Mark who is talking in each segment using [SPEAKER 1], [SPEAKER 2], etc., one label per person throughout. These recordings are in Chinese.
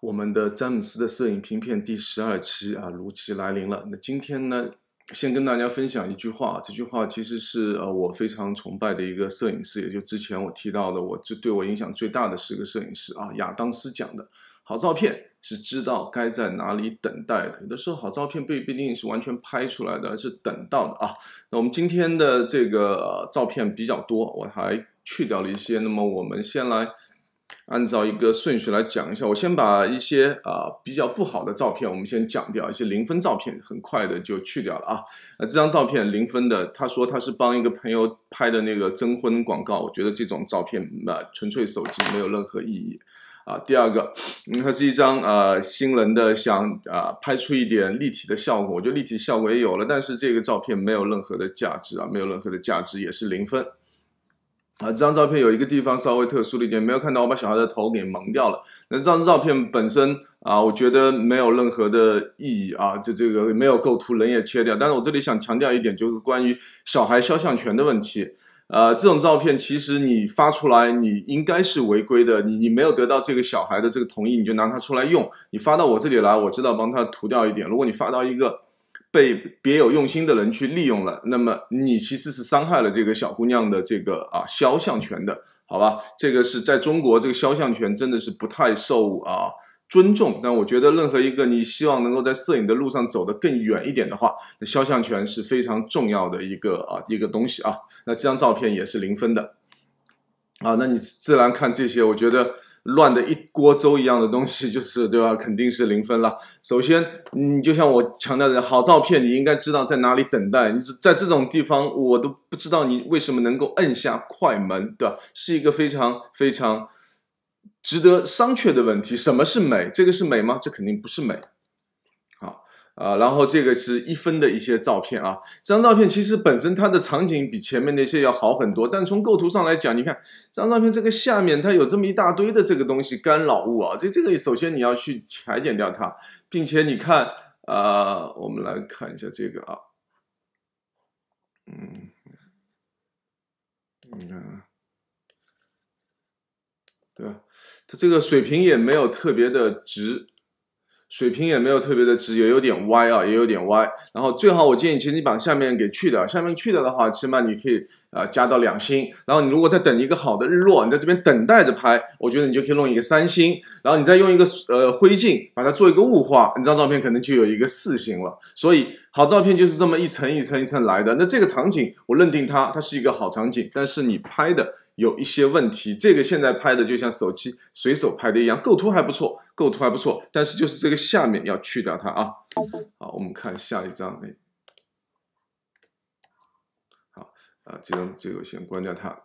[SPEAKER 1] 我们的詹姆斯的摄影评片第十二期啊，如期来临了。那今天呢，先跟大家分享一句话。这句话其实是呃，我非常崇拜的一个摄影师，也就之前我提到的，我最对我影响最大的一个摄影师啊，亚当斯讲的。好照片是知道该在哪里等待的。有的时候，好照片不不一定是完全拍出来的，是等到的啊。那我们今天的这个照片比较多，我还去掉了一些。那么我们先来。按照一个顺序来讲一下，我先把一些啊比较不好的照片，我们先讲掉一些零分照片，很快的就去掉了啊。那这张照片零分的，他说他是帮一个朋友拍的那个征婚广告，我觉得这种照片啊纯粹手机没有任何意义啊。第二个，嗯，它是一张啊新人的想啊拍出一点立体的效果，我觉得立体效果也有了，但是这个照片没有任何的价值啊，没有任何的价值，也是零分。啊，这张照片有一个地方稍微特殊了一点，没有看到我把小孩的头给蒙掉了。那这张照片本身啊，我觉得没有任何的意义啊，就这个没有构图，人也切掉。但是我这里想强调一点，就是关于小孩肖像权的问题。呃，这种照片其实你发出来，你应该是违规的。你你没有得到这个小孩的这个同意，你就拿它出来用，你发到我这里来，我知道帮他涂掉一点。如果你发到一个。被别有用心的人去利用了，那么你其实是伤害了这个小姑娘的这个啊肖像权的，好吧？这个是在中国，这个肖像权真的是不太受啊尊重。但我觉得，任何一个你希望能够在摄影的路上走得更远一点的话，那肖像权是非常重要的一个啊一个东西啊。那这张照片也是零分的，啊，那你自然看这些，我觉得。乱的一锅粥一样的东西，就是对吧？肯定是零分了。首先，你就像我强调的，好照片，你应该知道在哪里等待。你在这种地方，我都不知道你为什么能够按下快门，对吧？是一个非常非常值得商榷的问题。什么是美？这个是美吗？这肯定不是美。啊，然后这个是一分的一些照片啊，这张照片其实本身它的场景比前面那些要好很多，但从构图上来讲，你看这张照片这个下面它有这么一大堆的这个东西干扰物啊，这这个首先你要去裁剪掉它，并且你看，呃，我们来看一下这个啊，嗯，你看，对吧？它这个水平也没有特别的直。水平也没有特别的直，也有点歪啊，也有点歪。然后最好我建议，其实你把下面给去掉，下面去掉的话，起码你可以啊加到两星。然后你如果再等一个好的日落，你在这边等待着拍，我觉得你就可以弄一个三星。然后你再用一个呃灰镜把它做一个雾化，你这张照片可能就有一个四星了。所以好照片就是这么一层一层一层来的。那这个场景我认定它它是一个好场景，但是你拍的。有一些问题，这个现在拍的就像手机随手拍的一样，构图还不错，构图还不错，但是就是这个下面要去掉它啊。好，我们看下一张，哎，好，啊，这张这个先关掉它。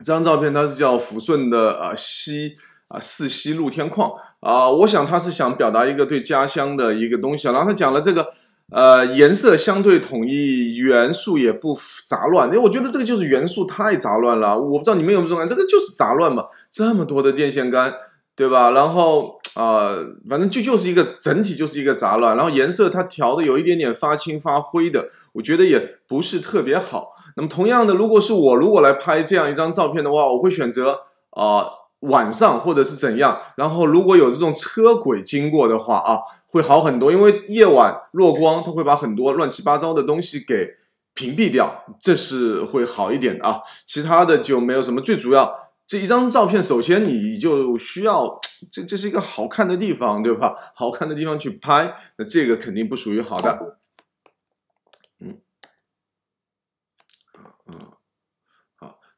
[SPEAKER 1] 这张照片它是叫抚顺的啊西啊四西露天矿啊，我想他是想表达一个对家乡的一个东西，然后他讲了这个。呃，颜色相对统一，元素也不杂乱。因为我觉得这个就是元素太杂乱了，我不知道你们有没有这种感觉，这个就是杂乱嘛，这么多的电线杆，对吧？然后啊，反正就就是一个整体，就是一个杂乱。然后颜色它调的有一点点发青发灰的，我觉得也不是特别好。那么同样的，如果是我如果来拍这样一张照片的话，我会选择啊。晚上或者是怎样，然后如果有这种车轨经过的话啊，会好很多，因为夜晚弱光，它会把很多乱七八糟的东西给屏蔽掉，这是会好一点的啊。其他的就没有什么，最主要这一张照片，首先你就需要，这这是一个好看的地方，对吧？好看的地方去拍，那这个肯定不属于好的。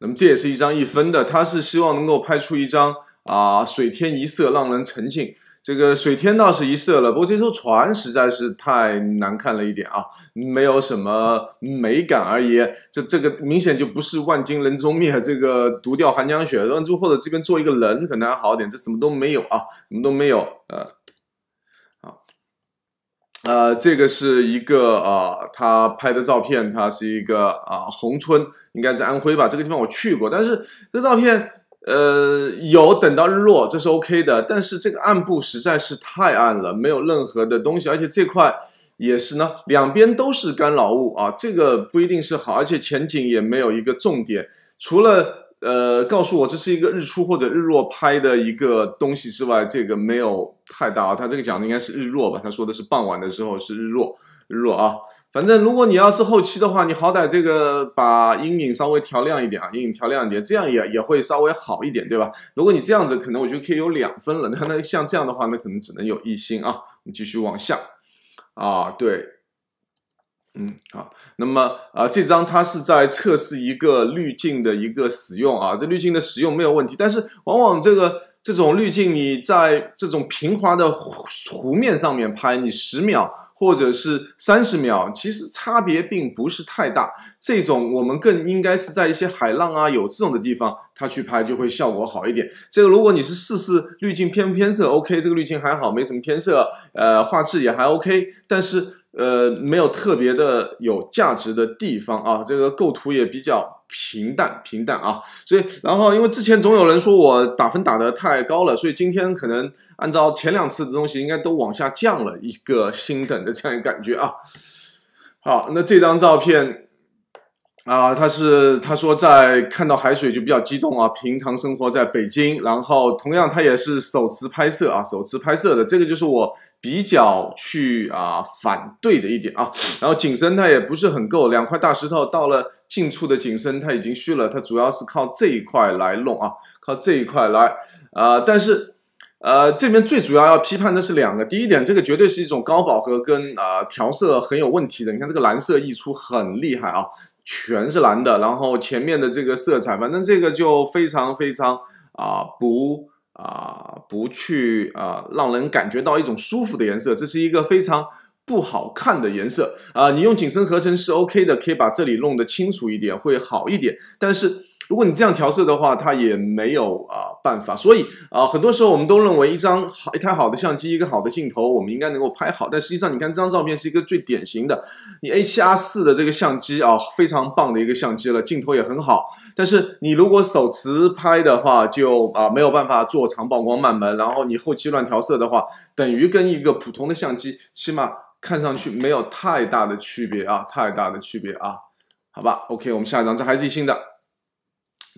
[SPEAKER 1] 那么这也是一张一分的，他是希望能够拍出一张啊水天一色，让人沉浸。这个水天倒是一色了，不过这艘船实在是太难看了，一点啊，没有什么美感而已。这这个明显就不是“万径人踪灭”，这个“独钓寒江雪”后或者这边坐一个人可能还好点，这什么都没有啊，什么都没有呃。呃，这个是一个啊，他拍的照片，他是一个啊，宏村，应该是安徽吧，这个地方我去过，但是这照片，呃，有等到日落，这是 OK 的，但是这个暗部实在是太暗了，没有任何的东西，而且这块也是呢，两边都是干扰物啊，这个不一定是好，而且前景也没有一个重点，除了。呃，告诉我这是一个日出或者日落拍的一个东西之外，这个没有太大啊。他这个讲的应该是日落吧？他说的是傍晚的时候是日落，日落啊。反正如果你要是后期的话，你好歹这个把阴影稍微调亮一点啊，阴影调亮一点，这样也也会稍微好一点，对吧？如果你这样子，可能我觉得可以有两分了。那那像这样的话，那可能只能有一星啊。我们继续往下啊，对。嗯，好，那么啊，这张它是在测试一个滤镜的一个使用啊，这滤镜的使用没有问题，但是往往这个这种滤镜你在这种平滑的湖面上面拍，你十秒。或者是三十秒，其实差别并不是太大。这种我们更应该是在一些海浪啊有这种的地方，它去拍就会效果好一点。这个如果你是试试滤镜偏不偏色，OK，这个滤镜还好，没什么偏色，呃，画质也还 OK，但是呃没有特别的有价值的地方啊，这个构图也比较。平淡平淡啊，所以然后因为之前总有人说我打分打得太高了，所以今天可能按照前两次的东西应该都往下降了一个星等的这样一个感觉啊。好，那这张照片。啊，他是他说在看到海水就比较激动啊。平常生活在北京，然后同样他也是手持拍摄啊，手持拍摄的这个就是我比较去啊反对的一点啊。然后景深它也不是很够，两块大石头到了近处的景深它已经虚了，它主要是靠这一块来弄啊，靠这一块来啊。但是呃，这边最主要要批判的是两个，第一点，这个绝对是一种高饱和跟啊调色很有问题的，你看这个蓝色溢出很厉害啊。全是蓝的，然后前面的这个色彩，反正这个就非常非常啊不啊不去啊，让人感觉到一种舒服的颜色，这是一个非常不好看的颜色啊。你用景深合成是 OK 的，可以把这里弄得清楚一点，会好一点，但是。如果你这样调色的话，它也没有啊办法。所以啊，很多时候我们都认为一张好、一台好的相机、一个好的镜头，我们应该能够拍好。但实际上，你看这张照片是一个最典型的。你 A7R 四的这个相机啊，非常棒的一个相机了，镜头也很好。但是你如果手持拍的话，就啊没有办法做长曝光慢门，然后你后期乱调色的话，等于跟一个普通的相机，起码看上去没有太大的区别啊，太大的区别啊，好吧。OK，我们下一张，这还是一新的。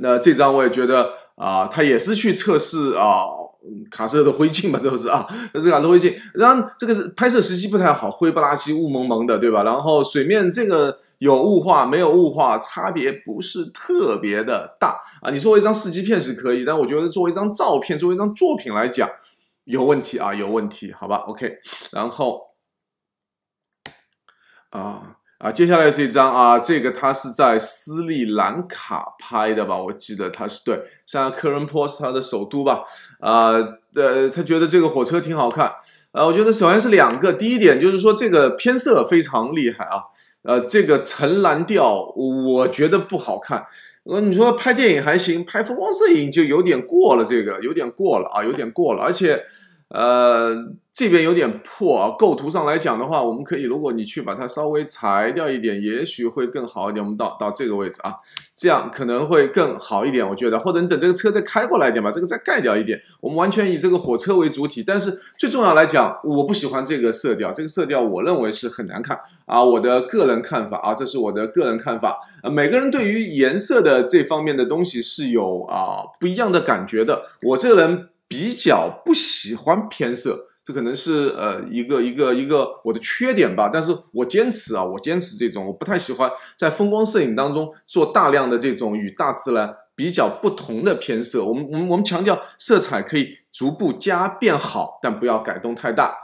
[SPEAKER 1] 那这张我也觉得啊，他也是去测试啊卡色的灰镜嘛，都是啊，这是卡色灰镜。然后这个拍摄时机不太好，灰不拉几，雾蒙蒙的，对吧？然后水面这个有雾化，没有雾化，差别不是特别的大啊。你作为一张试机片是可以，但我觉得作为一张照片，作为一张作品来讲，有问题啊，有问题，好吧？OK，然后啊。啊，接下来是一张啊，这个他是在斯里兰卡拍的吧？我记得他是对，像科伦坡是他的首都吧？啊，呃，他觉得这个火车挺好看啊。我觉得首先是两个，第一点就是说这个偏色非常厉害啊，呃，这个橙蓝调我觉得不好看。呃，你说拍电影还行，拍风光摄影就有点过了，这个有点过了啊，有点过了，而且。呃，这边有点破啊。构图上来讲的话，我们可以，如果你去把它稍微裁掉一点，也许会更好一点。我们到到这个位置啊，这样可能会更好一点，我觉得。或者你等这个车再开过来一点吧，这个再盖掉一点。我们完全以这个火车为主体，但是最重要来讲，我不喜欢这个色调，这个色调我认为是很难看啊，我的个人看法啊，这是我的个人看法。呃，每个人对于颜色的这方面的东西是有啊不一样的感觉的。我这个人。比较不喜欢偏色，这可能是呃一个一个一个我的缺点吧。但是我坚持啊，我坚持这种，我不太喜欢在风光摄影当中做大量的这种与大自然比较不同的偏色。我们我们我们强调色彩可以逐步加变好，但不要改动太大。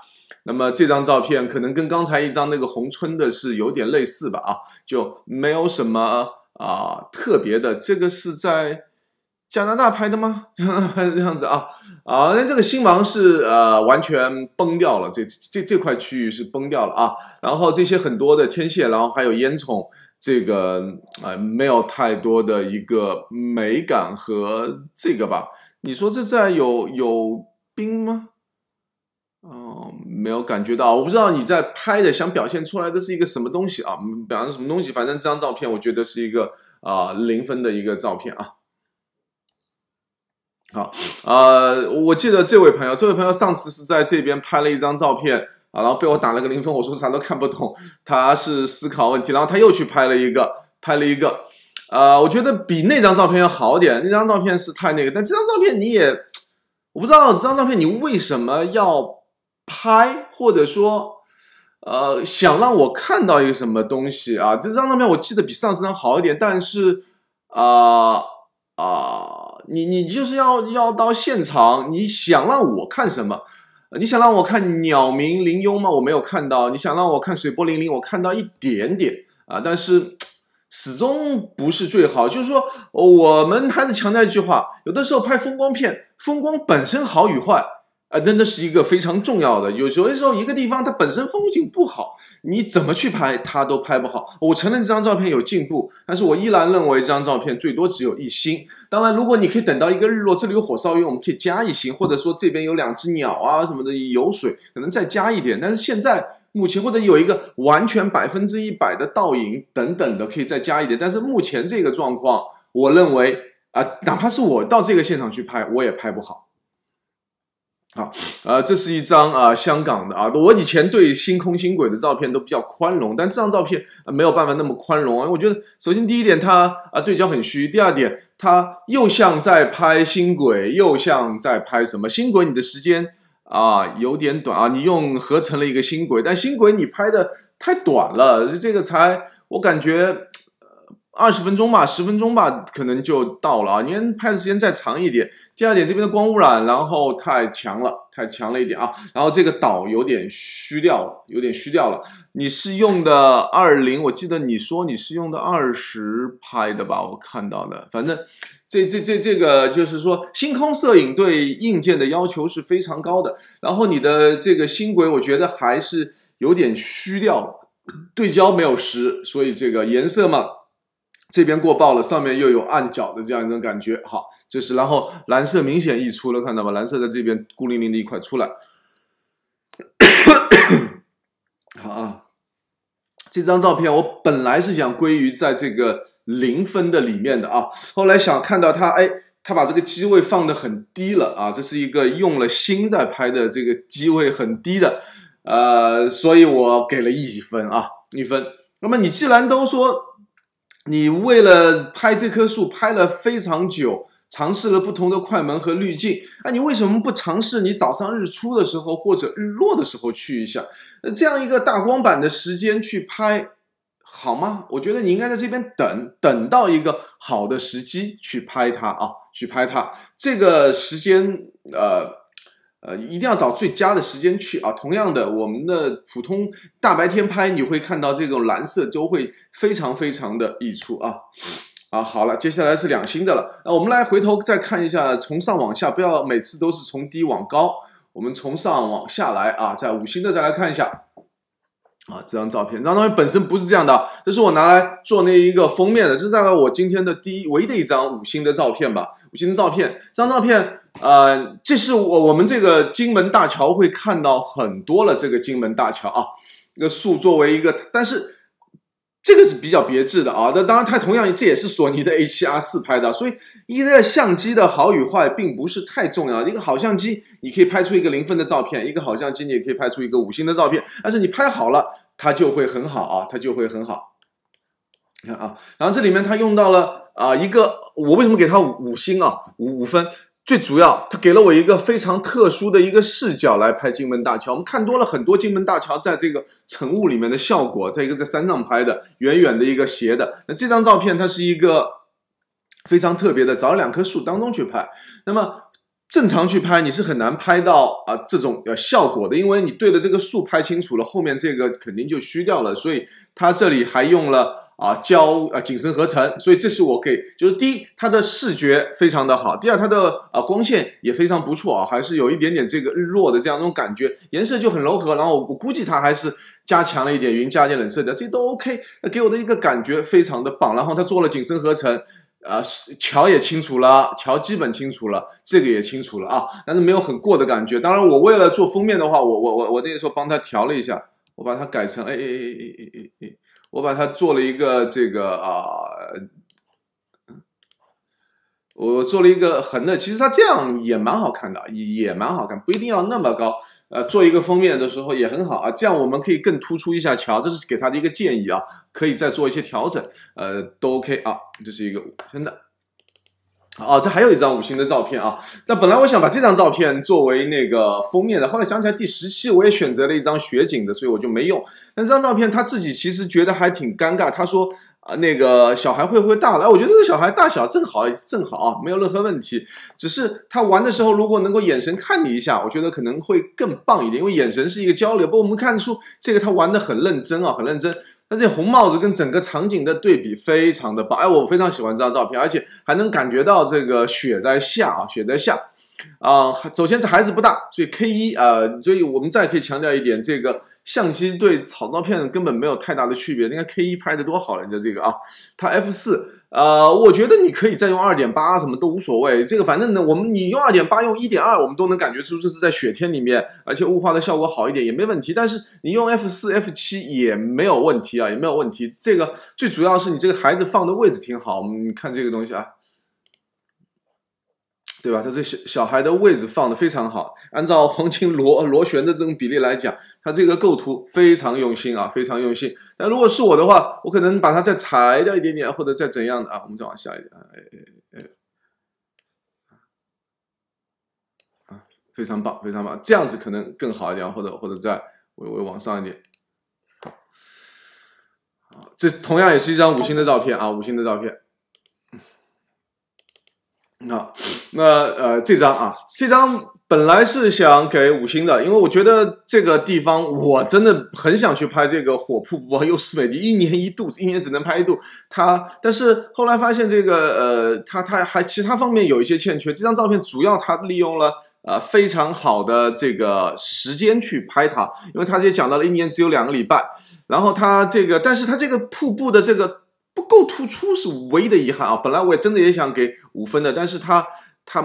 [SPEAKER 1] 那么这张照片可能跟刚才一张那个红村的是有点类似吧？啊，就没有什么啊特别的。这个是在。加拿大拍的吗？这样子啊，啊，那这个星芒是呃完全崩掉了，这这这块区域是崩掉了啊。然后这些很多的天线，然后还有烟囱，这个呃没有太多的一个美感和这个吧。你说这在有有冰吗？哦，没有感觉到，我不知道你在拍的想表现出来的是一个什么东西啊？表方什么东西？反正这张照片我觉得是一个啊零分的一个照片啊。好，呃，我记得这位朋友，这位朋友上次是在这边拍了一张照片啊，然后被我打了个零分，我说啥都看不懂。他是思考问题，然后他又去拍了一个，拍了一个，呃，我觉得比那张照片要好点。那张照片是太那个，但这张照片你也，我不知道这张照片你为什么要拍，或者说，呃，想让我看到一个什么东西啊？这张照片我记得比上次张好一点，但是，啊啊。你你就是要要到现场，你想让我看什么？你想让我看鸟鸣林幽吗？我没有看到。你想让我看水波粼粼，我看到一点点啊，但是始终不是最好。就是说，我们还是强调一句话：有的时候拍风光片，风光本身好与坏。啊，那那是一个非常重要的。有些时候，一个地方它本身风景不好，你怎么去拍它都拍不好。我承认这张照片有进步，但是我依然认为这张照片最多只有一星。当然，如果你可以等到一个日落，这里有火烧云，我们可以加一星；或者说这边有两只鸟啊什么的，有水，可能再加一点。但是现在目前或者有一个完全百分之一百的倒影等等的，可以再加一点。但是目前这个状况，我认为啊，哪怕是我到这个现场去拍，我也拍不好。好，呃，这是一张啊，香港的啊。我以前对星空星轨的照片都比较宽容，但这张照片没有办法那么宽容啊。我觉得，首先第一点，它啊对焦很虚；第二点，它又像在拍星轨，又像在拍什么星轨。你的时间啊有点短啊，你用合成了一个星轨，但星轨你拍的太短了，这个才我感觉。二十分钟吧，十分钟吧，可能就到了啊。你拍的时间再长一点。第二点，这边的光污染，然后太强了，太强了一点啊。然后这个岛有点虚掉了，有点虚掉了。你是用的二零？我记得你说你是用的二十拍的吧？我看到的。反正这这这这个就是说，星空摄影对硬件的要求是非常高的。然后你的这个星轨，我觉得还是有点虚掉了，对焦没有实，所以这个颜色嘛。这边过爆了，上面又有暗角的这样一种感觉，好，就是然后蓝色明显溢出了，看到吧？蓝色在这边孤零零的一块出来。好啊，这张照片我本来是想归于在这个零分的里面的啊，后来想看到他，哎，他把这个机位放的很低了啊，这是一个用了心在拍的，这个机位很低的，呃，所以我给了一分啊，一分。那么你既然都说。你为了拍这棵树拍了非常久，尝试了不同的快门和滤镜，那你为什么不尝试你早上日出的时候或者日落的时候去一下？那这样一个大光板的时间去拍好吗？我觉得你应该在这边等等到一个好的时机去拍它啊，去拍它这个时间呃。呃，一定要找最佳的时间去啊。同样的，我们的普通大白天拍，你会看到这种蓝色都会非常非常的溢出啊。啊，好了，接下来是两星的了。那我们来回头再看一下，从上往下，不要每次都是从低往高，我们从上往下来啊。在五星的再来看一下啊，这张照片，这张照片本身不是这样的，这是我拿来做那一个封面的，这是大概我今天的第一唯一的一张五星的照片吧。五星的照片，这张照片。呃，这是我我们这个金门大桥会看到很多了，这个金门大桥啊，这个树作为一个，但是这个是比较别致的啊。那当然，它同样这也是索尼的 A7R 四拍的，所以一个相机的好与坏并不是太重要。一个好相机，你可以拍出一个零分的照片；一个好相机，你也可以拍出一个五星的照片。但是你拍好了，它就会很好啊，它就会很好。你看啊，然后这里面它用到了啊，一个我为什么给它五星啊，五五分？最主要，他给了我一个非常特殊的一个视角来拍金门大桥。我们看多了很多金门大桥在这个晨雾里面的效果，在一个在山上拍的，远远的一个斜的。那这张照片它是一个非常特别的，找两棵树当中去拍。那么正常去拍你是很难拍到啊这种效果的，因为你对着这个树拍清楚了，后面这个肯定就虚掉了。所以它这里还用了。啊，胶啊，景深合成，所以这是我给，就是第一，它的视觉非常的好，第二，它的啊光线也非常不错啊，还是有一点点这个日落的这样一种感觉，颜色就很柔和，然后我估计它还是加强了一点云，加一点冷色调，这都 OK，给我的一个感觉非常的棒，然后它做了景深合成，啊，桥也清楚了，桥基本清楚了，这个也清楚了啊，但是没有很过的感觉，当然我为了做封面的话，我我我我那个时候帮他调了一下，我把它改成诶诶诶诶诶诶诶。我把它做了一个这个啊，我做了一个横的，其实它这样也蛮好看的，也也蛮好看，不一定要那么高。呃，做一个封面的时候也很好啊，这样我们可以更突出一下桥，这是给他的一个建议啊，可以再做一些调整，呃，都 OK 啊，这是一个真的。哦，这还有一张五星的照片啊。那本来我想把这张照片作为那个封面的，后来想起来第十期我也选择了一张雪景的，所以我就没用。但这张照片他自己其实觉得还挺尴尬，他说啊，那个小孩会不会大了？我觉得这个小孩大小正好，正好啊，没有任何问题。只是他玩的时候如果能够眼神看你一下，我觉得可能会更棒一点，因为眼神是一个交流。不，过我们看出这个他玩的很认真啊，很认真。那这红帽子跟整个场景的对比非常的棒，哎，我非常喜欢这张照片，而且还能感觉到这个雪在下啊，雪在下，啊，首先这孩子不大，所以 K 一啊，所以我们再可以强调一点，这个相机对草照片根本没有太大的区别。你看 K 一拍的多好，人家这个啊，它 F 四。呃，我觉得你可以再用二点八，什么都无所谓。这个反正呢，我们你用二点八，用一点二，我们都能感觉出这是在雪天里面，而且雾化的效果好一点也没问题。但是你用 f 四、f 七也没有问题啊，也没有问题。这个最主要是你这个孩子放的位置挺好，我们看这个东西啊。对吧？他这小小孩的位置放的非常好，按照 黄金螺螺旋的这种比例来讲，他这个构图非常用心啊，非常用心。但如果是我的话，我可能把它再裁掉一点点，或者再怎样的啊？我们再往下一点，哎哎哎，啊，非常棒，非常棒，这样子可能更好一点，或者或者再微微往上一点。好，这同样也是一张五星的照片啊，五星的照片。那那呃，这张啊，这张本来是想给五星的，因为我觉得这个地方我真的很想去拍这个火瀑布，又是美的，一年一度，一年只能拍一度。它，但是后来发现这个呃，它它还其他方面有一些欠缺。这张照片主要它利用了呃非常好的这个时间去拍它，因为它也讲到了一年只有两个礼拜。然后它这个，但是它这个瀑布的这个。够突出是唯一的遗憾啊！本来我也真的也想给五分的，但是他他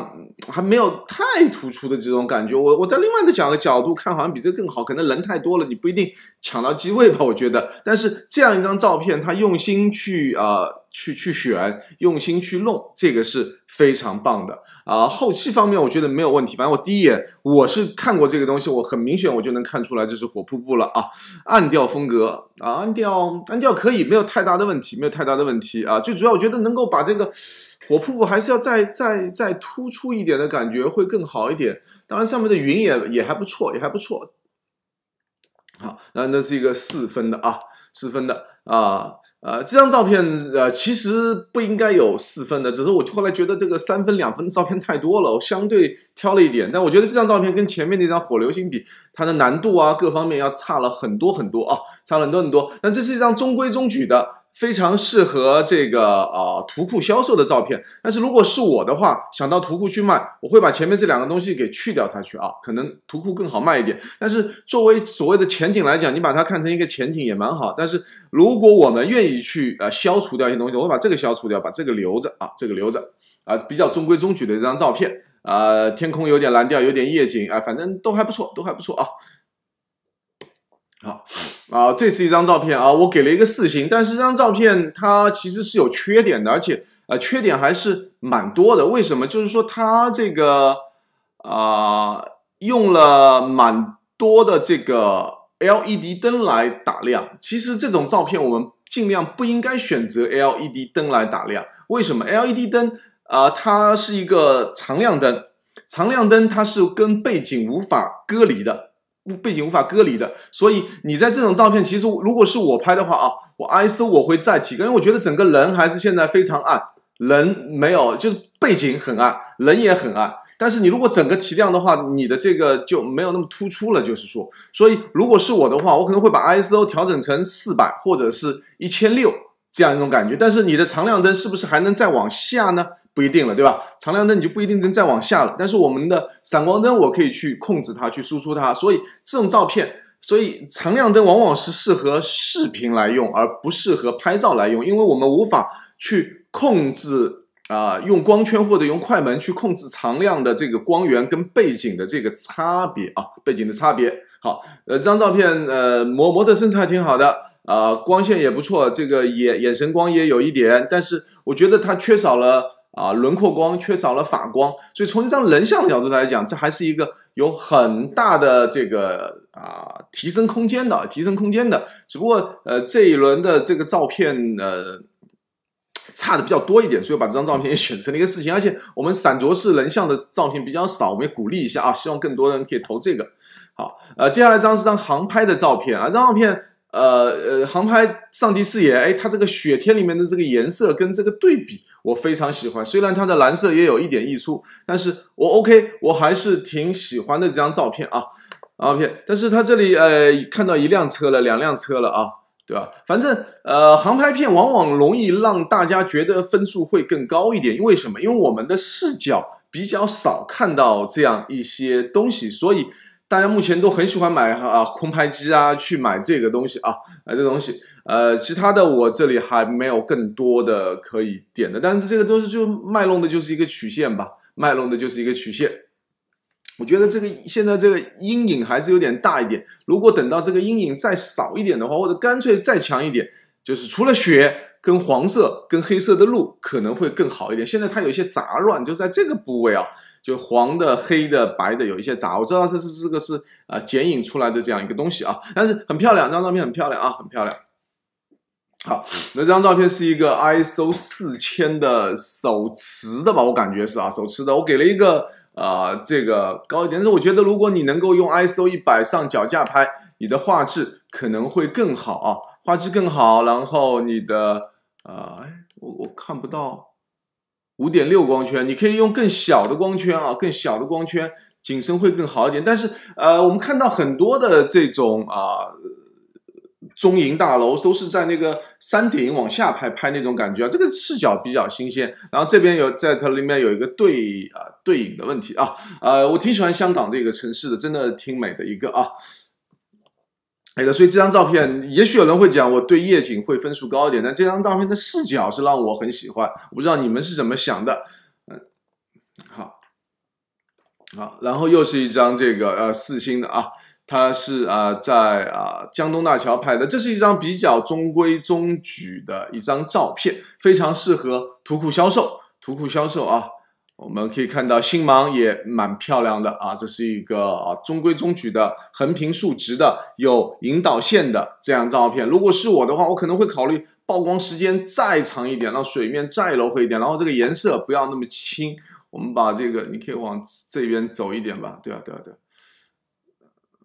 [SPEAKER 1] 还没有太突出的这种感觉。我我在另外的角角度看，好像比这更好。可能人太多了，你不一定抢到机位吧？我觉得。但是这样一张照片，他用心去啊。去去选，用心去弄，这个是非常棒的啊！后期方面，我觉得没有问题。反正我第一眼我是看过这个东西，我很明显我就能看出来这是火瀑布了啊！暗调风格啊，暗调暗调可以，没有太大的问题，没有太大的问题啊！最主要我觉得能够把这个火瀑布还是要再再再突出一点的感觉会更好一点。当然上面的云也也还不错，也还不错。好，那那是一个四分的啊，四分的啊。呃，这张照片呃，其实不应该有四分的，只是我后来觉得这个三分两分的照片太多了，我相对挑了一点。但我觉得这张照片跟前面那张火流星比，它的难度啊，各方面要差了很多很多啊，差了很多很多。但这是一张中规中矩的。非常适合这个啊图库销售的照片，但是如果是我的话，想到图库去卖，我会把前面这两个东西给去掉它去啊，可能图库更好卖一点。但是作为所谓的前景来讲，你把它看成一个前景也蛮好。但是如果我们愿意去呃消除掉一些东西，我会把这个消除掉，把这个留着啊，这个留着啊，比较中规中矩的一张照片啊，天空有点蓝调，有点夜景啊，反正都还不错，都还不错啊。好。啊，这是一张照片啊，我给了一个四星，但是这张照片它其实是有缺点的，而且呃缺点还是蛮多的。为什么？就是说它这个啊用了蛮多的这个 LED 灯来打亮。其实这种照片我们尽量不应该选择 LED 灯来打亮。为什么？LED 灯啊，它是一个常亮灯，常亮灯它是跟背景无法隔离的。背景无法隔离的，所以你在这种照片，其实如果是我拍的话啊，我 ISO 我会再提，因为我觉得整个人还是现在非常暗，人没有，就是背景很暗，人也很暗。但是你如果整个提亮的话，你的这个就没有那么突出了，就是说，所以如果是我的话，我可能会把 ISO 调整成四百或者是一千六这样一种感觉。但是你的常亮灯是不是还能再往下呢？不一定了，对吧？常亮灯你就不一定能再往下了。但是我们的闪光灯，我可以去控制它，去输出它。所以这种照片，所以常亮灯往往是适合视频来用，而不适合拍照来用，因为我们无法去控制啊，用光圈或者用快门去控制常亮的这个光源跟背景的这个差别啊，背景的差别。好，呃，这张照片，呃，模模特身材挺好的啊，光线也不错，这个眼眼神光也有一点，但是我觉得它缺少了。啊，轮廓光缺少了法光，所以从一张人像的角度来讲，这还是一个有很大的这个啊提升空间的，提升空间的。只不过呃这一轮的这个照片呃差的比较多一点，所以把这张照片也选成了一个事情。而且我们散卓式人像的照片比较少，我们也鼓励一下啊，希望更多人可以投这个。好，呃，接下来这张是张航拍的照片啊，这张照片。呃呃，航拍上帝视野，哎，它这个雪天里面的这个颜色跟这个对比，我非常喜欢。虽然它的蓝色也有一点溢出，但是我 OK，我还是挺喜欢的这张照片啊，OK，但是它这里呃，看到一辆车了，两辆车了啊，对吧？反正呃，航拍片往往容易让大家觉得分数会更高一点，为什么？因为我们的视角比较少看到这样一些东西，所以。大家目前都很喜欢买啊空拍机啊，去买这个东西啊，买这东西。呃，其他的我这里还没有更多的可以点的。但是这个都是就卖弄的，就是一个曲线吧，卖弄的就是一个曲线。我觉得这个现在这个阴影还是有点大一点。如果等到这个阴影再少一点的话，或者干脆再强一点，就是除了雪跟黄色跟黑色的路可能会更好一点。现在它有些杂乱，就在这个部位啊。就黄的、黑的、白的，有一些杂，我知道这是这个是呃剪影出来的这样一个东西啊，但是很漂亮，这张照片很漂亮啊，很漂亮。好，那这张照片是一个 ISO 四千的手持的吧，我感觉是啊，手持的。我给了一个呃这个高一点，但是我觉得如果你能够用 ISO 一百上脚架拍，你的画质可能会更好啊，画质更好，然后你的啊，我我看不到。五点六光圈，你可以用更小的光圈啊，更小的光圈，景深会更好一点。但是，呃，我们看到很多的这种啊，中银大楼都是在那个山顶往下拍，拍那种感觉啊，这个视角比较新鲜。然后这边有，在它里面有一个对啊对影的问题啊，呃，我挺喜欢香港这个城市的，真的挺美的一个啊。所以这张照片，也许有人会讲，我对夜景会分数高一点，但这张照片的视角是让我很喜欢。我不知道你们是怎么想的。嗯，好，好，然后又是一张这个呃四星的啊，它是啊在啊江东大桥拍的，这是一张比较中规中矩的一张照片，非常适合图库销售。图库销售啊。我们可以看到星芒也蛮漂亮的啊，这是一个啊中规中矩的横平竖直的有引导线的这样照片。如果是我的话，我可能会考虑曝光时间再长一点，让水面再柔和一点，然后这个颜色不要那么轻。我们把这个，你可以往这边走一点吧，对啊对啊对。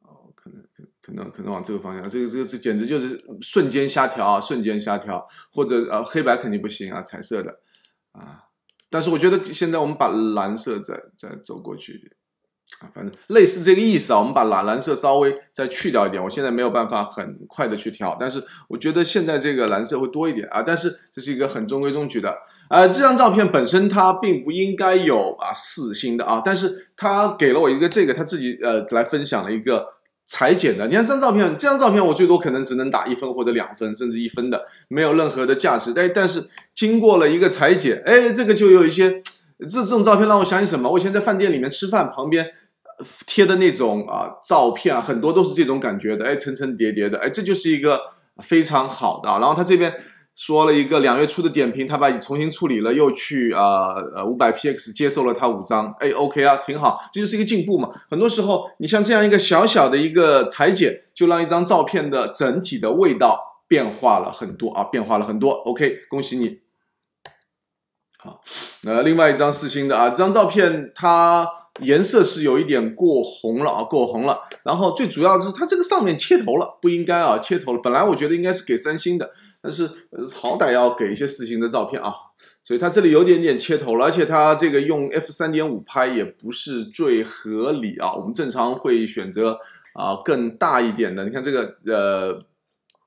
[SPEAKER 1] 哦，可能可能可能往这个方向，这个这个这简直就是瞬间下调啊，瞬间下调，或者呃黑白肯定不行啊，彩色的啊。但是我觉得现在我们把蓝色再再走过去一点啊，反正类似这个意思啊，我们把蓝蓝色稍微再去掉一点。我现在没有办法很快的去调，但是我觉得现在这个蓝色会多一点啊。但是这是一个很中规中矩的啊，这张照片本身它并不应该有啊四星的啊，但是他给了我一个这个他自己呃来分享了一个。裁剪的，你看这张照片，这张照片我最多可能只能打一分或者两分，甚至一分的，没有任何的价值。但但是经过了一个裁剪，哎，这个就有一些，这这种照片让我想起什么？我以前在饭店里面吃饭，旁边贴的那种啊照片啊，很多都是这种感觉的，哎，层层叠叠的，哎，这就是一个非常好的。然后他这边。说了一个两月初的点评，他把你重新处理了，又去啊呃五百 px 接受了他五张，哎，OK 啊，挺好，这就是一个进步嘛。很多时候，你像这样一个小小的一个裁剪，就让一张照片的整体的味道变化了很多啊，变化了很多。OK，恭喜你。好，那另外一张四星的啊，这张照片它。颜色是有一点过红了啊，过红了。然后最主要的是它这个上面切头了，不应该啊，切头了。本来我觉得应该是给三星的，但是好歹要给一些四星的照片啊。所以它这里有点点切头了，而且它这个用 f 三点五拍也不是最合理啊。我们正常会选择啊更大一点的。你看这个呃，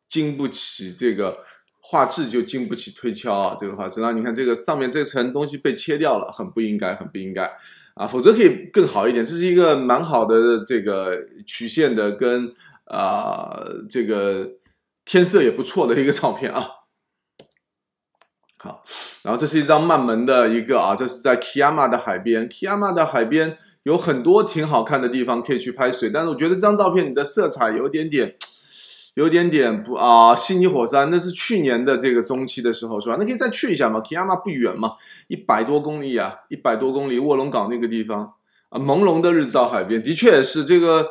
[SPEAKER 1] 经不起这个画质就经不起推敲啊。这个画质那你看这个上面这层东西被切掉了，很不应该，很不应该。啊，否则可以更好一点。这是一个蛮好的这个曲线的，跟啊这个天色也不错的一个照片啊。好，然后这是一张慢门的一个啊，这是在 Kia Ma 的海边。Kia Ma 的海边有很多挺好看的地方可以去拍水，但是我觉得这张照片你的色彩有点点。有点点不啊，悉尼火山那是去年的这个中期的时候是吧？那可以再去一下嘛？凯亚玛不远嘛，一百多公里啊，一百多公里，卧龙岗那个地方啊，朦胧的日照海边，的确是这个，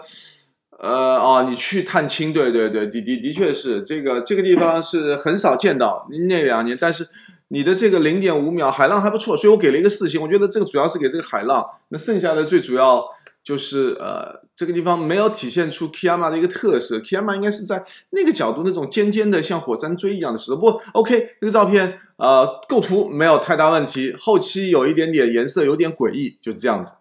[SPEAKER 1] 呃，哦，你去探亲，对对对，的的的确是这个，这个地方是很少见到那两年，但是你的这个零点五秒海浪还不错，所以我给了一个四星，我觉得这个主要是给这个海浪，那剩下的最主要。就是呃，这个地方没有体现出 k i y a m a 的一个特色 k i y a m a 应该是在那个角度那种尖尖的像火山锥一样的石头。不 OK，这个照片呃构图没有太大问题，后期有一点点颜色有点诡异，就是这样子。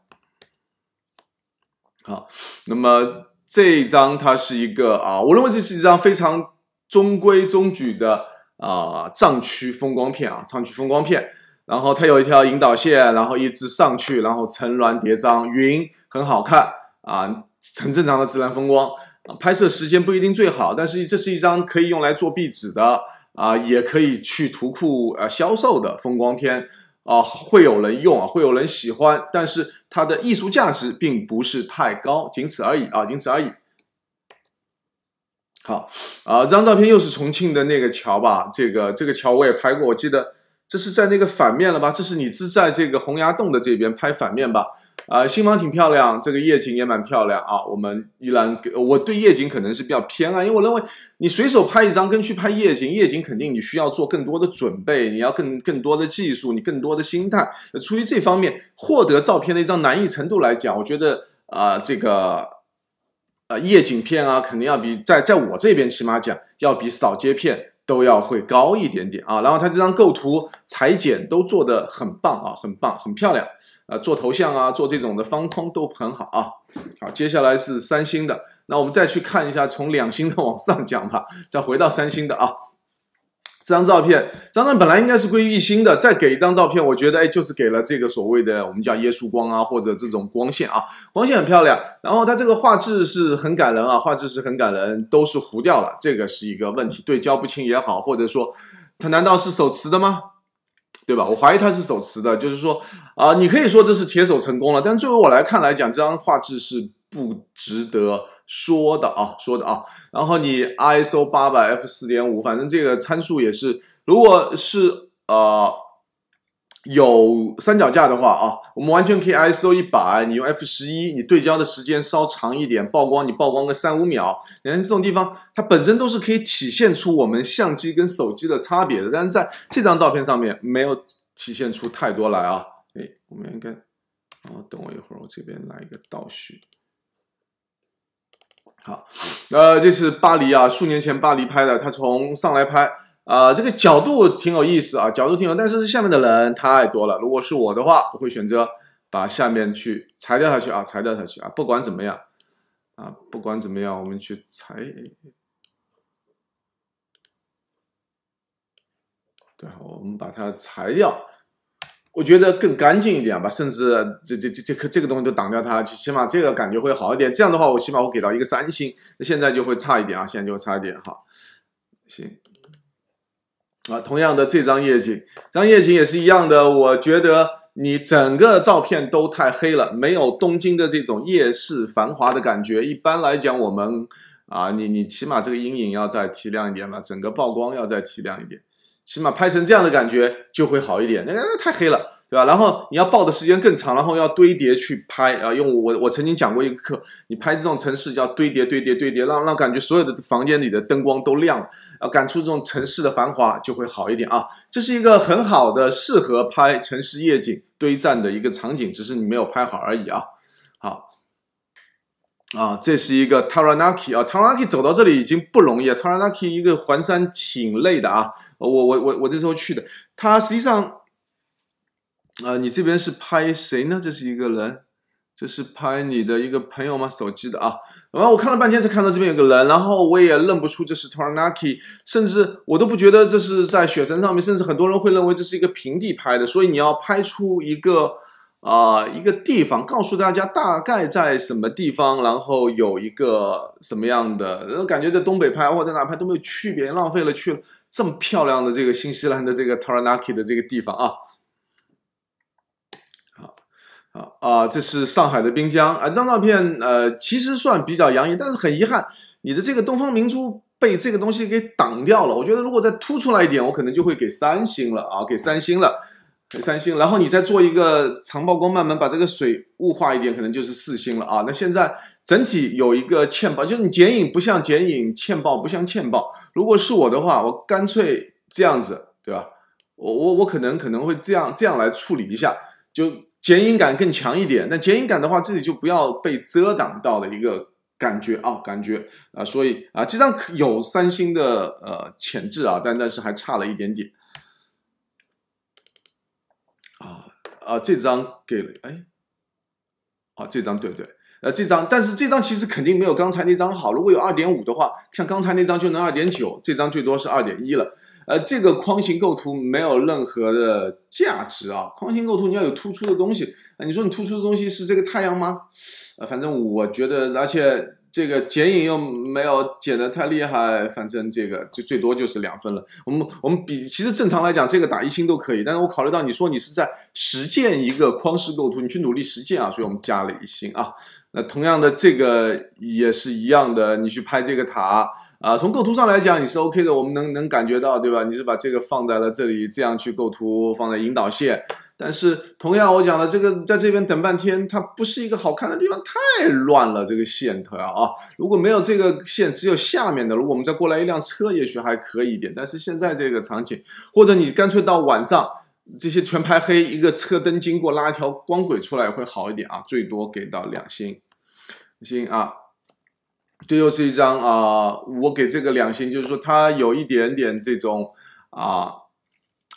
[SPEAKER 1] 好，那么这一张它是一个啊，我认为这是一张非常中规中矩的啊藏区风光片啊，藏区风光片。然后它有一条引导线，然后一直上去，然后层峦叠嶂，云很好看啊，很正常的自然风光。拍摄时间不一定最好，但是这是一张可以用来做壁纸的啊，也可以去图库呃销售的风光片啊，会有人用啊，会有人喜欢，但是它的艺术价值并不是太高，仅此而已啊，仅此而已。好，啊，这张照片又是重庆的那个桥吧？这个这个桥我也拍过，我记得。这是在那个反面了吧？这是你是在这个洪崖洞的这边拍反面吧？啊，新房挺漂亮，这个夜景也蛮漂亮啊。我们依然，我对夜景可能是比较偏啊，因为我认为你随手拍一张跟去拍夜景，夜景肯定你需要做更多的准备，你要更更多的技术，你更多的心态。出于这方面获得照片的一张难易程度来讲，我觉得啊，这个呃夜景片啊，肯定要比在在我这边起码讲要比扫街片。都要会高一点点啊，然后他这张构图裁剪都做的很棒啊，很棒，很漂亮啊，做头像啊，做这种的方框都很好啊。好，接下来是三星的，那我们再去看一下从两星的往上讲吧，再回到三星的啊。这张照片，这张本来应该是归于一心的。再给一张照片，我觉得哎，就是给了这个所谓的我们叫耶稣光啊，或者这种光线啊，光线很漂亮。然后它这个画质是很感人啊，画质是很感人，都是糊掉了，这个是一个问题。对焦不清也好，或者说它难道是手持的吗？对吧？我怀疑它是手持的，就是说啊，你可以说这是铁手成功了，但作为我来看来讲，这张画质是不值得。说的啊，说的啊，然后你 ISO 八百 F 四点五，反正这个参数也是，如果是呃有三脚架的话啊，我们完全可以 ISO 一百，你用 F 十一，你对焦的时间稍长一点，曝光你曝光个三五秒，你看这种地方它本身都是可以体现出我们相机跟手机的差别的，但是在这张照片上面没有体现出太多来啊，哎，我们应该，啊，等我一会儿，我这边来一个倒叙。好，呃，这是巴黎啊，数年前巴黎拍的，他从上来拍啊，这个角度挺有意思啊，角度挺有但是下面的人太多了，如果是我的话，我会选择把下面去裁掉下去啊，裁掉下去啊，不管怎么样啊，不管怎么样，我们去裁，对，我们把它裁掉。我觉得更干净一点吧，甚至这这这这这个东西都挡掉它，起码这个感觉会好一点。这样的话，我起码我给到一个三星，那现在就会差一点啊，现在就会差一点哈。行，啊，同样的这张夜景，这张夜景也是一样的，我觉得你整个照片都太黑了，没有东京的这种夜市繁华的感觉。一般来讲，我们啊，你你起码这个阴影要再提亮一点吧，整个曝光要再提亮一点。起码拍成这样的感觉就会好一点，那个太黑了，对吧？然后你要爆的时间更长，然后要堆叠去拍啊。用我我曾经讲过一个课，你拍这种城市叫堆叠、堆叠、堆叠，让让感觉所有的房间里的灯光都亮了，啊，感出这种城市的繁华就会好一点啊。这是一个很好的适合拍城市夜景堆栈的一个场景，只是你没有拍好而已啊。啊，这是一个 Taranaki 啊，Taranaki 走到这里已经不容易啊，Taranaki 一个环山挺累的啊，我我我我那时候去的，它实际上，啊，你这边是拍谁呢？这是一个人，这是拍你的一个朋友吗？手机的啊，然后我看了半天才看到这边有个人，然后我也认不出这是 Taranaki，甚至我都不觉得这是在雪山上面，甚至很多人会认为这是一个平地拍的，所以你要拍出一个。啊，一个地方告诉大家大概在什么地方，然后有一个什么样的感觉，在东北拍或者在哪拍都没有区别，浪费了去这么漂亮的这个新西兰的这个 Taranaki 的这个地方啊。好，啊，这是上海的滨江啊，这张照片呃其实算比较洋溢，但是很遗憾，你的这个东方明珠被这个东西给挡掉了。我觉得如果再突出来一点，我可能就会给三星了啊，给三星了。三星，然后你再做一个长曝光，慢慢把这个水雾化一点，可能就是四星了啊。那现在整体有一个欠曝，就是你剪影不像剪影，欠曝不像欠曝。如果是我的话，我干脆这样子，对吧？我我我可能可能会这样这样来处理一下，就剪影感更强一点。那剪影感的话，这里就不要被遮挡到的一个感觉啊，感觉啊，所以啊，这张有三星的呃潜质啊，但但是还差了一点点。啊，这张给了哎，啊，这张对不对？呃，这张，但是这张其实肯定没有刚才那张好。如果有二点五的话，像刚才那张就能二点九，这张最多是二点一了。呃，这个框形构图没有任何的价值啊！框形构图你要有突出的东西，啊，你说你突出的东西是这个太阳吗？呃，反正我觉得，而且。这个剪影又没有剪的太厉害，反正这个就最多就是两分了。我们我们比，其实正常来讲这个打一星都可以，但是我考虑到你说你是在实践一个框式构图，你去努力实践啊，所以我们加了一星啊。那同样的这个也是一样的，你去拍这个塔啊，从构图上来讲你是 OK 的，我们能能感觉到，对吧？你是把这个放在了这里，这样去构图，放在引导线。但是同样，我讲的这个，在这边等半天，它不是一个好看的地方，太乱了。这个线头啊，啊，如果没有这个线，只有下面的，如果我们再过来一辆车，也许还可以一点。但是现在这个场景，或者你干脆到晚上，这些全拍黑，一个车灯经过，拉一条光轨出来会好一点啊。最多给到两星，星啊，这又是一张啊，我给这个两星，就是说它有一点点这种啊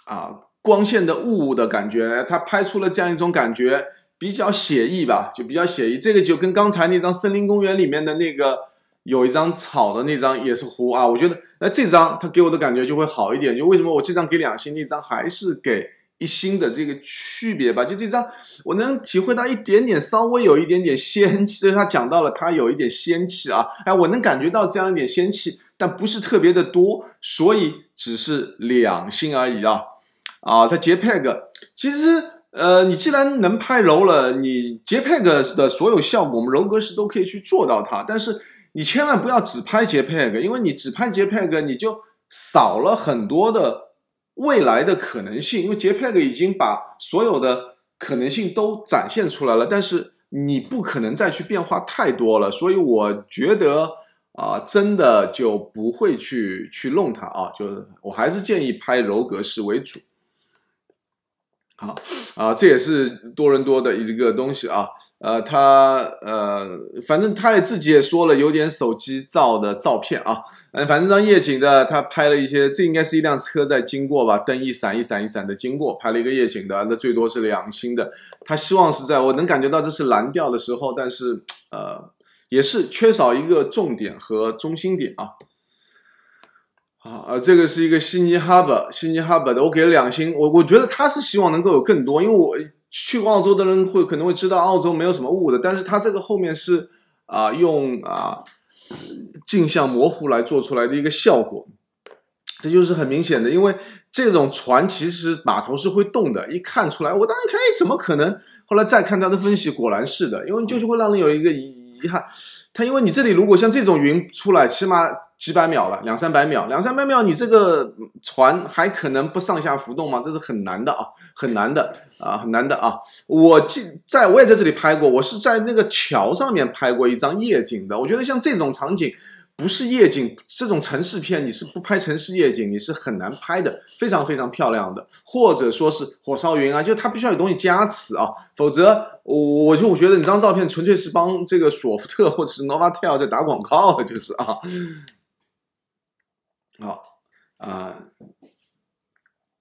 [SPEAKER 1] 啊。光线的雾雾的感觉，他拍出了这样一种感觉，比较写意吧，就比较写意。这个就跟刚才那张森林公园里面的那个有一张草的那张也是糊啊。我觉得那这张他给我的感觉就会好一点。就为什么我这张给两星，那张还是给一星的这个区别吧？就这张我能体会到一点点，稍微有一点点仙气。他讲到了，他有一点仙气啊，哎，我能感觉到这样一点仙气，但不是特别的多，所以只是两星而已啊。啊，它 j Peg，其实呃，你既然能拍柔了，你 j Peg 的所有效果，我们柔格式都可以去做到它。但是你千万不要只拍 j Peg，因为你只拍 j Peg，你就少了很多的未来的可能性。因为 j Peg 已经把所有的可能性都展现出来了，但是你不可能再去变化太多了。所以我觉得啊，真的就不会去去弄它啊，就是我还是建议拍柔格式为主。好，啊，这也是多伦多的一个东西啊，呃，他呃，反正他也自己也说了，有点手机照的照片啊，嗯，反正张夜景的，他拍了一些，这应该是一辆车在经过吧，灯一闪一闪一闪的经过，拍了一个夜景的，那最多是两星的，他希望是在，我能感觉到这是蓝调的时候，但是呃，也是缺少一个重点和中心点啊。啊，这个是一个悉尼 h a b 悉尼 h a b 的，我给了两星，我我觉得他是希望能够有更多，因为我去澳洲的人会可能会知道澳洲没有什么雾的，但是他这个后面是啊用啊镜像模糊来做出来的一个效果，这就是很明显的，因为这种船其实码头是会动的，一看出来，我当时看，哎，怎么可能？后来再看他的分析，果然是的，因为就是会让人有一个遗遗憾，他因为你这里如果像这种云出来，起码。几百秒了，两三百秒，两三百秒，你这个船还可能不上下浮动吗？这是很难的啊，很难的啊，很难的啊！我记在我也在这里拍过，我是在那个桥上面拍过一张夜景的。我觉得像这种场景，不是夜景这种城市片，你是不拍城市夜景，你是很难拍的，非常非常漂亮的，或者说是火烧云啊，就它必须要有东西加持啊，否则我就我觉得你这张照片纯粹是帮这个索福特或者是 Novatel 在打广告，就是啊。好啊，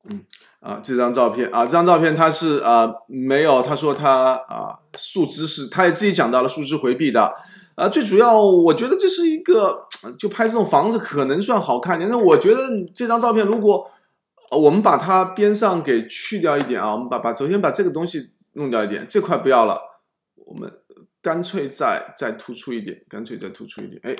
[SPEAKER 1] 嗯啊，这张照片啊，这张照片他是啊没有，他说他啊树枝是，他也自己讲到了树枝回避的啊，最主要我觉得这是一个，就拍这种房子可能算好看的，那我觉得这张照片如果我们把它边上给去掉一点啊，我们把把首先把这个东西弄掉一点，这块不要了，我们。干脆再再突出一点，干脆再突出一点，哎，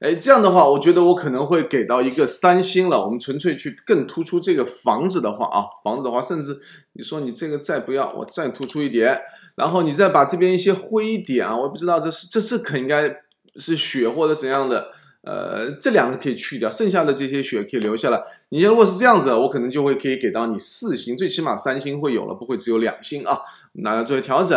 [SPEAKER 1] 哎，这样的话，我觉得我可能会给到一个三星了。我们纯粹去更突出这个房子的话啊，房子的话，甚至你说你这个再不要，我再突出一点，然后你再把这边一些灰点啊，我不知道这是这是可应该是血或者怎样的，呃，这两个可以去掉，剩下的这些血可以留下来。你如果是这样子，我可能就会可以给到你四星，最起码三星会有了，不会只有两星啊。拿来作为调整。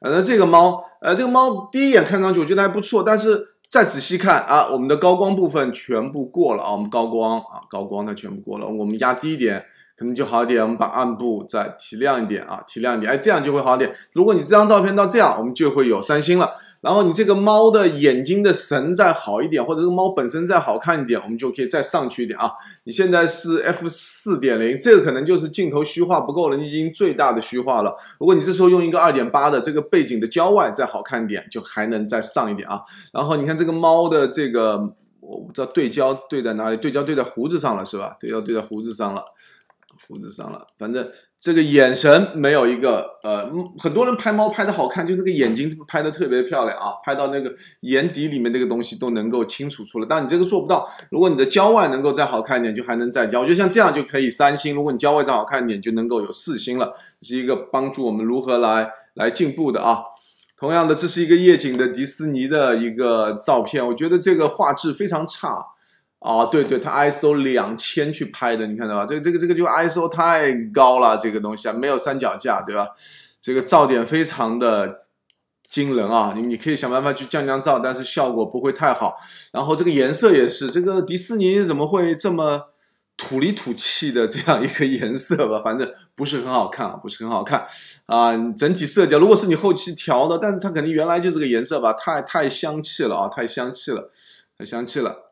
[SPEAKER 1] 呃，那这个猫，呃，这个猫第一眼看上去我觉得还不错，但是再仔细看啊，我们的高光部分全部过了啊，我们高光啊，高光它全部过了，我们压低一点。可能就好一点，我们把暗部再提亮一点啊，提亮一点，哎，这样就会好点。如果你这张照片到这样，我们就会有三星了。然后你这个猫的眼睛的神再好一点，或者是猫本身再好看一点，我们就可以再上去一点啊。你现在是 f 四点零，这个可能就是镜头虚化不够了，你已经最大的虚化了。如果你这时候用一个二点八的，这个背景的郊外再好看一点，就还能再上一点啊。然后你看这个猫的这个，我不知道对焦对在哪里，对焦对在胡子上了是吧？对焦对在胡子上了。脖子上了，反正这个眼神没有一个呃，很多人拍猫拍的好看，就那个眼睛拍的特别漂亮啊，拍到那个眼底里面那个东西都能够清楚出来。但你这个做不到，如果你的焦外能够再好看一点，就还能再焦。我觉得像这样就可以三星。如果你焦外再好看一点，就能够有四星了，是一个帮助我们如何来来进步的啊。同样的，这是一个夜景的迪士尼的一个照片，我觉得这个画质非常差。哦，对对，它 ISO 两千去拍的，你看到吧？这个这个这个就 ISO 太高了，这个东西啊，没有三脚架，对吧？这个噪点非常的惊人啊！你你可以想办法去降降噪，但是效果不会太好。然后这个颜色也是，这个迪士尼怎么会这么土里土气的这样一个颜色吧？反正不是很好看啊，不是很好看啊！整体色调如果是你后期调的，但是它肯定原来就这个颜色吧？太太香气了啊，太香气了，太香气了。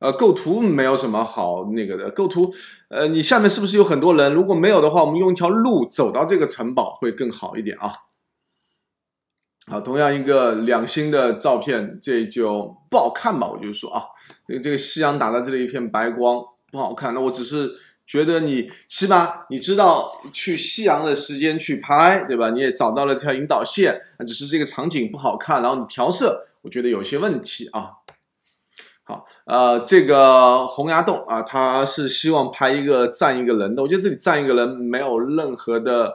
[SPEAKER 1] 呃，构图没有什么好那个的构图，呃，你下面是不是有很多人？如果没有的话，我们用一条路走到这个城堡会更好一点啊。好，同样一个两星的照片，这就不好看吧？我就说啊，这个这个夕阳打在这里一片白光不好看。那我只是觉得你起码你知道去夕阳的时间去拍，对吧？你也找到了这条引导线，只是这个场景不好看，然后你调色，我觉得有些问题啊。好，呃，这个洪崖洞啊，他是希望拍一个站一个人的。我觉得这里站一个人没有任何的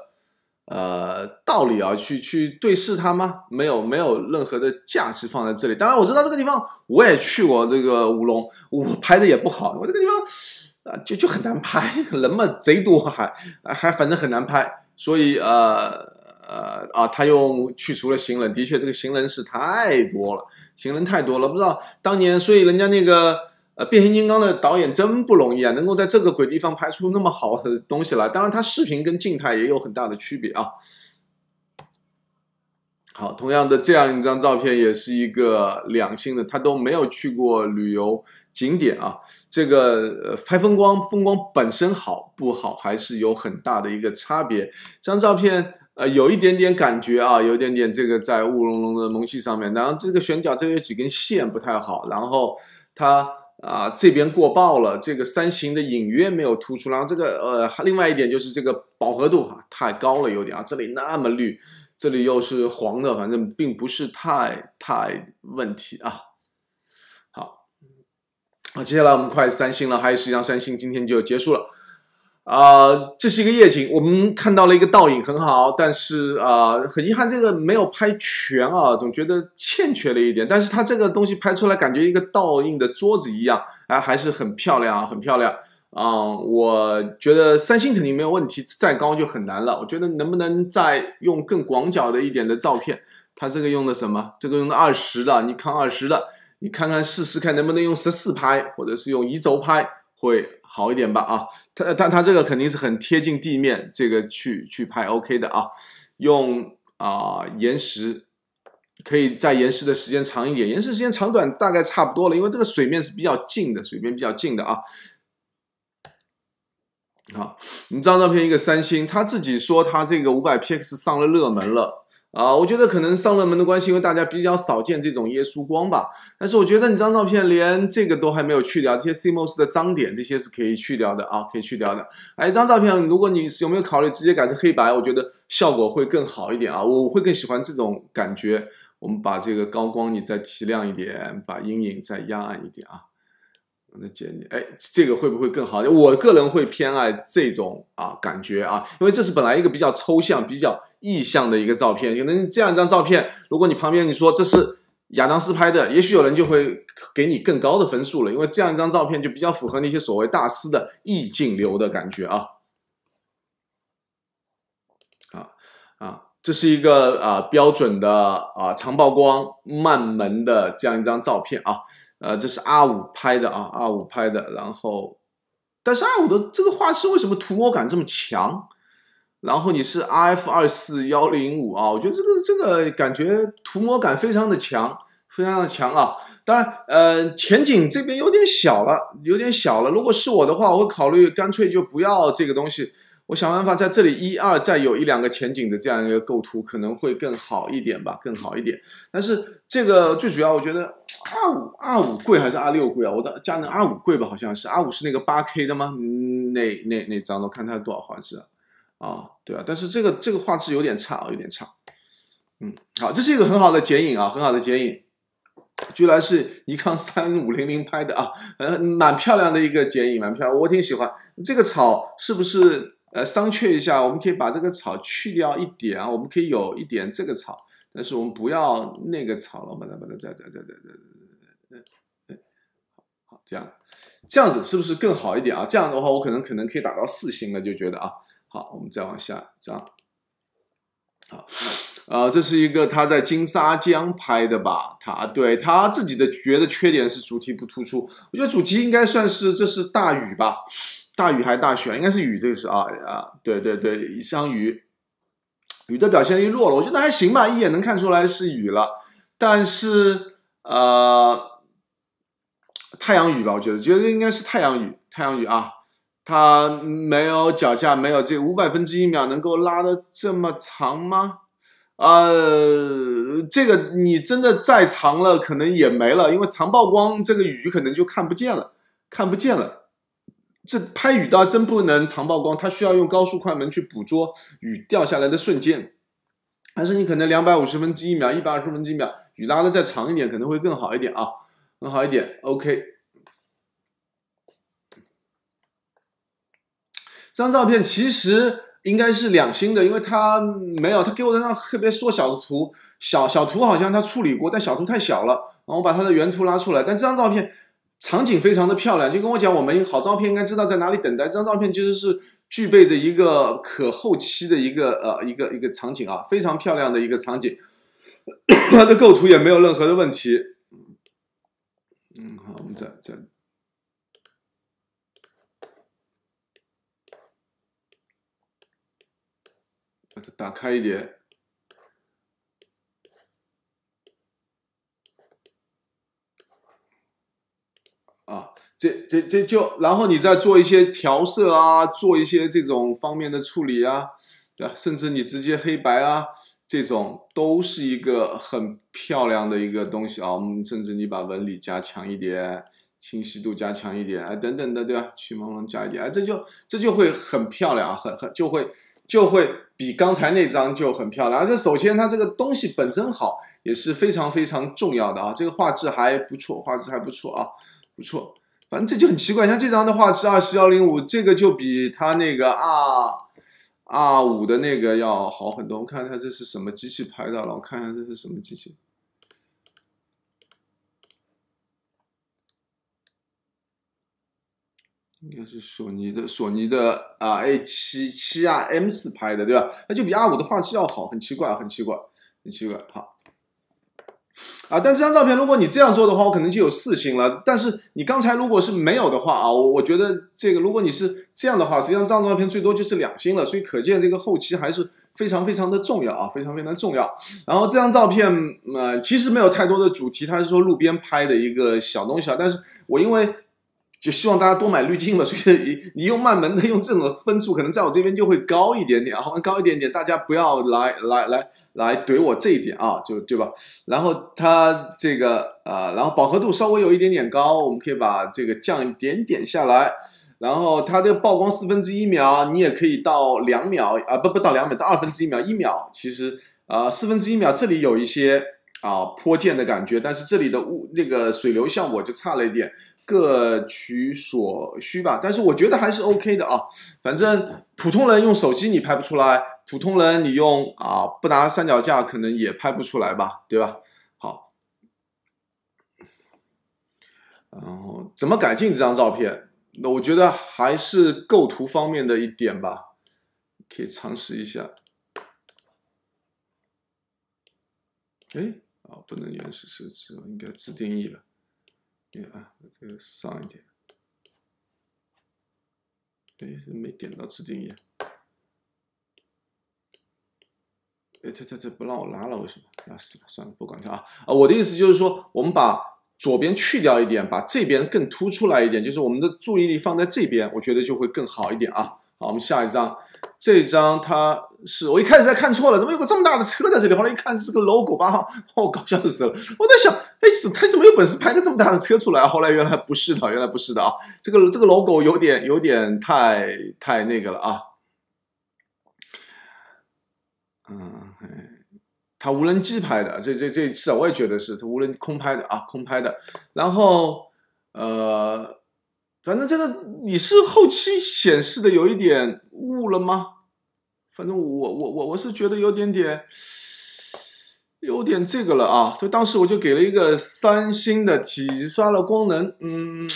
[SPEAKER 1] 呃道理啊，去去对视他吗？没有，没有任何的价值放在这里。当然，我知道这个地方我也去过，这个乌龙我拍的也不好，我这个地方啊就就很难拍，人嘛贼多还还反正很难拍，所以呃。呃啊，他又去除了行人，的确，这个行人是太多了，行人太多了，不知道当年，所以人家那个呃变形金刚的导演真不容易啊，能够在这个鬼地方拍出那么好的东西来。当然，他视频跟静态也有很大的区别啊。好，同样的这样一张照片也是一个两性的，他都没有去过旅游景点啊，这个拍风光，风光本身好不好还是有很大的一个差别。这张照片。呃，有一点点感觉啊，有点点这个在雾蒙蒙的蒙气上面，然后这个悬角，这个有几根线不太好，然后它啊这边过爆了，这个三星的隐约没有突出，然后这个呃另外一点就是这个饱和度啊太高了有点啊，这里那么绿，这里又是黄的，反正并不是太太问题啊。好，接下来我们快三星了，还有十张三星，今天就结束了。啊，这是一个夜景，我们看到了一个倒影，很好。但是啊，很遗憾，这个没有拍全啊，总觉得欠缺了一点。但是它这个东西拍出来，感觉一个倒映的桌子一样，哎，还是很漂亮啊，很漂亮。啊，我觉得三星肯定没有问题，再高就很难了。我觉得能不能再用更广角的一点的照片？它这个用的什么？这个用的二十的，你看二十的，你看看试试看能不能用十四拍，或者是用移轴拍会好一点吧？啊。他他他这个肯定是很贴近地面，这个去去拍 OK 的啊，用啊延时，可以在延时的时间长一点，延时时间长短大概差不多了，因为这个水面是比较近的，水面比较近的啊。好，你这张照片一个三星，他自己说他这个五百 PX 上了热门了。啊，我觉得可能上热门的关系，因为大家比较少见这种耶稣光吧。但是我觉得你张照片连这个都还没有去掉，这些 CMOS 的脏点这些是可以去掉的啊，可以去掉的。哎，张照片，如果你有没有考虑直接改成黑白？我觉得效果会更好一点啊，我会更喜欢这种感觉。我们把这个高光你再提亮一点，把阴影再压暗一点啊。那姐你，哎，这个会不会更好？我个人会偏爱这种啊感觉啊，因为这是本来一个比较抽象、比较。意象的一个照片，可能这样一张照片，如果你旁边你说这是亚当斯拍的，也许有人就会给你更高的分数了，因为这样一张照片就比较符合那些所谓大师的意境流的感觉啊。啊啊，这是一个啊标准的啊长曝光慢门的这样一张照片啊，呃，这是阿五拍的啊，阿五拍的，然后，但是阿五的这个画质为什么涂抹感这么强？然后你是 R F 二四幺零五啊，我觉得这个这个感觉涂抹感非常的强，非常的强啊。当然，呃，前景这边有点小了，有点小了。如果是我的话，我会考虑干脆就不要这个东西。我想办法在这里一二再有一两个前景的这样一个构图，可能会更好一点吧，更好一点。但是这个最主要，我觉得二五二五贵还是二六贵啊？我的佳能二五贵吧？好像是二五是那个八 K 的吗？那那那张我看它多少？好像是。啊，对啊，但是这个这个画质有点差啊，有点差。嗯，好，这是一个很好的剪影啊，很好的剪影，居然是尼康三五零零拍的啊，呃，蛮漂亮的一个剪影，蛮漂亮，我挺喜欢。这个草是不是呃商榷一下？我们可以把这个草去掉一点啊，我们可以有一点这个草，但是我们不要那个草了。慢慢把它在在在在在在在在，好，这样这样子是不是更好一点啊？这样的话我可能可能可以打到四星了，就觉得啊。好，我们再往下张。好，呃，这是一个他在金沙江拍的吧？他对他自己的觉得缺点是主题不突出。我觉得主题应该算是这是大雨吧？大雨还是大雪？应该是雨，这个是啊啊，对对对，一场雨，雨的表现力弱了，我觉得还行吧，一眼能看出来是雨了。但是呃，太阳雨吧，我觉得觉得应该是太阳雨，太阳雨啊。它没有脚下没有这五百分之一秒能够拉得这么长吗？呃，这个你真的再长了，可能也没了，因为长曝光这个雨可能就看不见了，看不见了。这拍雨刀真不能长曝光，它需要用高速快门去捕捉雨掉下来的瞬间。还是你可能两百五十分之一秒、一百二十分之一秒，雨拉得再长一点，可能会更好一点啊，更好一点。OK。这张照片其实应该是两星的，因为它没有他给我那张特别缩小的图，小小图好像他处理过，但小图太小了。然后我把它的原图拉出来，但这张照片场景非常的漂亮。就跟我讲，我们好照片应该知道在哪里等待。这张照片其实是具备着一个可后期的一个呃一个一个场景啊，非常漂亮的一个场景。它的构图也没有任何的问题。嗯，好，我们再再。把它打开一点，啊，这这这就，然后你再做一些调色啊，做一些这种方面的处理啊，对吧？甚至你直接黑白啊，这种都是一个很漂亮的一个东西啊。我们甚至你把纹理加强一点，清晰度加强一点啊，等等的，对吧？去朦胧加一点啊，这就这就会很漂亮啊，很很就会就会。比刚才那张就很漂亮，而且首先它这个东西本身好也是非常非常重要的啊，这个画质还不错，画质还不错啊，不错，反正这就很奇怪，像这张的画质二四幺零五，这个就比它那个二 R 五的那个要好很多。我看一下这是什么机器拍的，了，我看一下这是什么机器。应该是索尼的，索尼的啊，A 七七啊，M 四拍的，对吧？那就比 R 五的画质要好，很奇怪，很奇怪，很奇怪。好，啊，但这张照片，如果你这样做的话，我可能就有四星了。但是你刚才如果是没有的话啊，我我觉得这个，如果你是这样的话，实际上这张照片最多就是两星了。所以可见这个后期还是非常非常的重要啊，非常非常重要。然后这张照片嘛，其实没有太多的主题，它是说路边拍的一个小东西啊。但是我因为。就希望大家多买滤镜了。所以你你用慢门的，用这种分数可能在我这边就会高一点点啊，高一点点。大家不要来来来来怼我这一点啊，就对吧？然后它这个啊，然后饱和度稍微有一点点高，我们可以把这个降一点点下来。然后它的曝光四分之一秒，你也可以到两秒啊，不不到两秒，到二分之一秒、一秒。其实啊，四分之一秒这里有一些啊泼溅的感觉，但是这里的雾那个水流效果就差了一点。各取所需吧，但是我觉得还是 OK 的啊。反正普通人用手机你拍不出来，普通人你用啊不拿三脚架可能也拍不出来吧，对吧？好，然后怎么改进这张照片？那我觉得还是构图方面的一点吧，可以尝试一下。哎，啊，不能原始设置，应该自定义了。你啊，这个上一点，哎，没点到自定义。哎，它它它不让我拉了，为什么？拉死了，算了，不管它啊啊！我的意思就是说，我们把左边去掉一点，把这边更突出来一点，就是我们的注意力放在这边，我觉得就会更好一点啊。好，我们下一张。这张他是我一开始在看错了，怎么有个这么大的车在这里？后来一看是个 logo 吧，我搞笑死了。我在想，哎，他怎么有本事拍个这么大的车出来？后来原来不是的，原来不是的啊。这个这个 logo 有点有点太太那个了啊。嗯，他无人机拍的，这这这一次啊，我也觉得是他无人空拍的啊，空拍的。然后呃。反正这个你是后期显示的有一点误了吗？反正我我我我是觉得有点点，有点这个了啊！就当时我就给了一个三星的体刷了功能，嗯，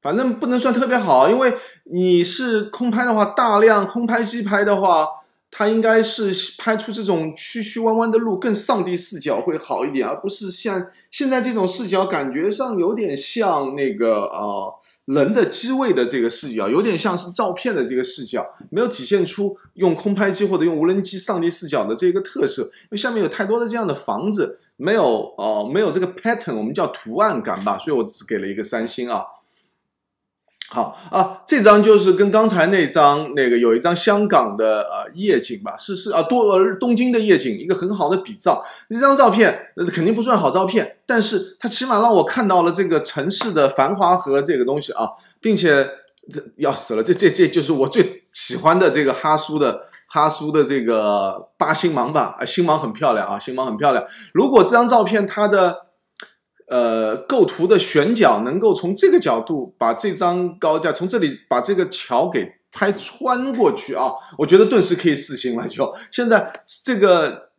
[SPEAKER 1] 反正不能算特别好，因为你是空拍的话，大量空拍机拍的话。它应该是拍出这种曲曲弯弯的路，更上帝视角会好一点，而不是像现在这种视角，感觉上有点像那个呃人的机位的这个视角，有点像是照片的这个视角，没有体现出用空拍机或者用无人机上帝视角的这个特色，因为下面有太多的这样的房子，没有哦没有这个 pattern，我们叫图案感吧，所以我只给了一个三星啊。好啊，这张就是跟刚才那张那个有一张香港的呃夜景吧，是是啊，多呃东京的夜景，一个很好的比照。这张照片肯定不算好照片，但是它起码让我看到了这个城市的繁华和这个东西啊，并且要死了，这这这就是我最喜欢的这个哈苏的哈苏的这个八星芒吧，啊、星芒很漂亮啊，星芒很漂亮。如果这张照片它的。呃，构图的选角能够从这个角度把这张高架从这里把这个桥给拍穿过去啊，我觉得顿时可以四星了。就现在这个，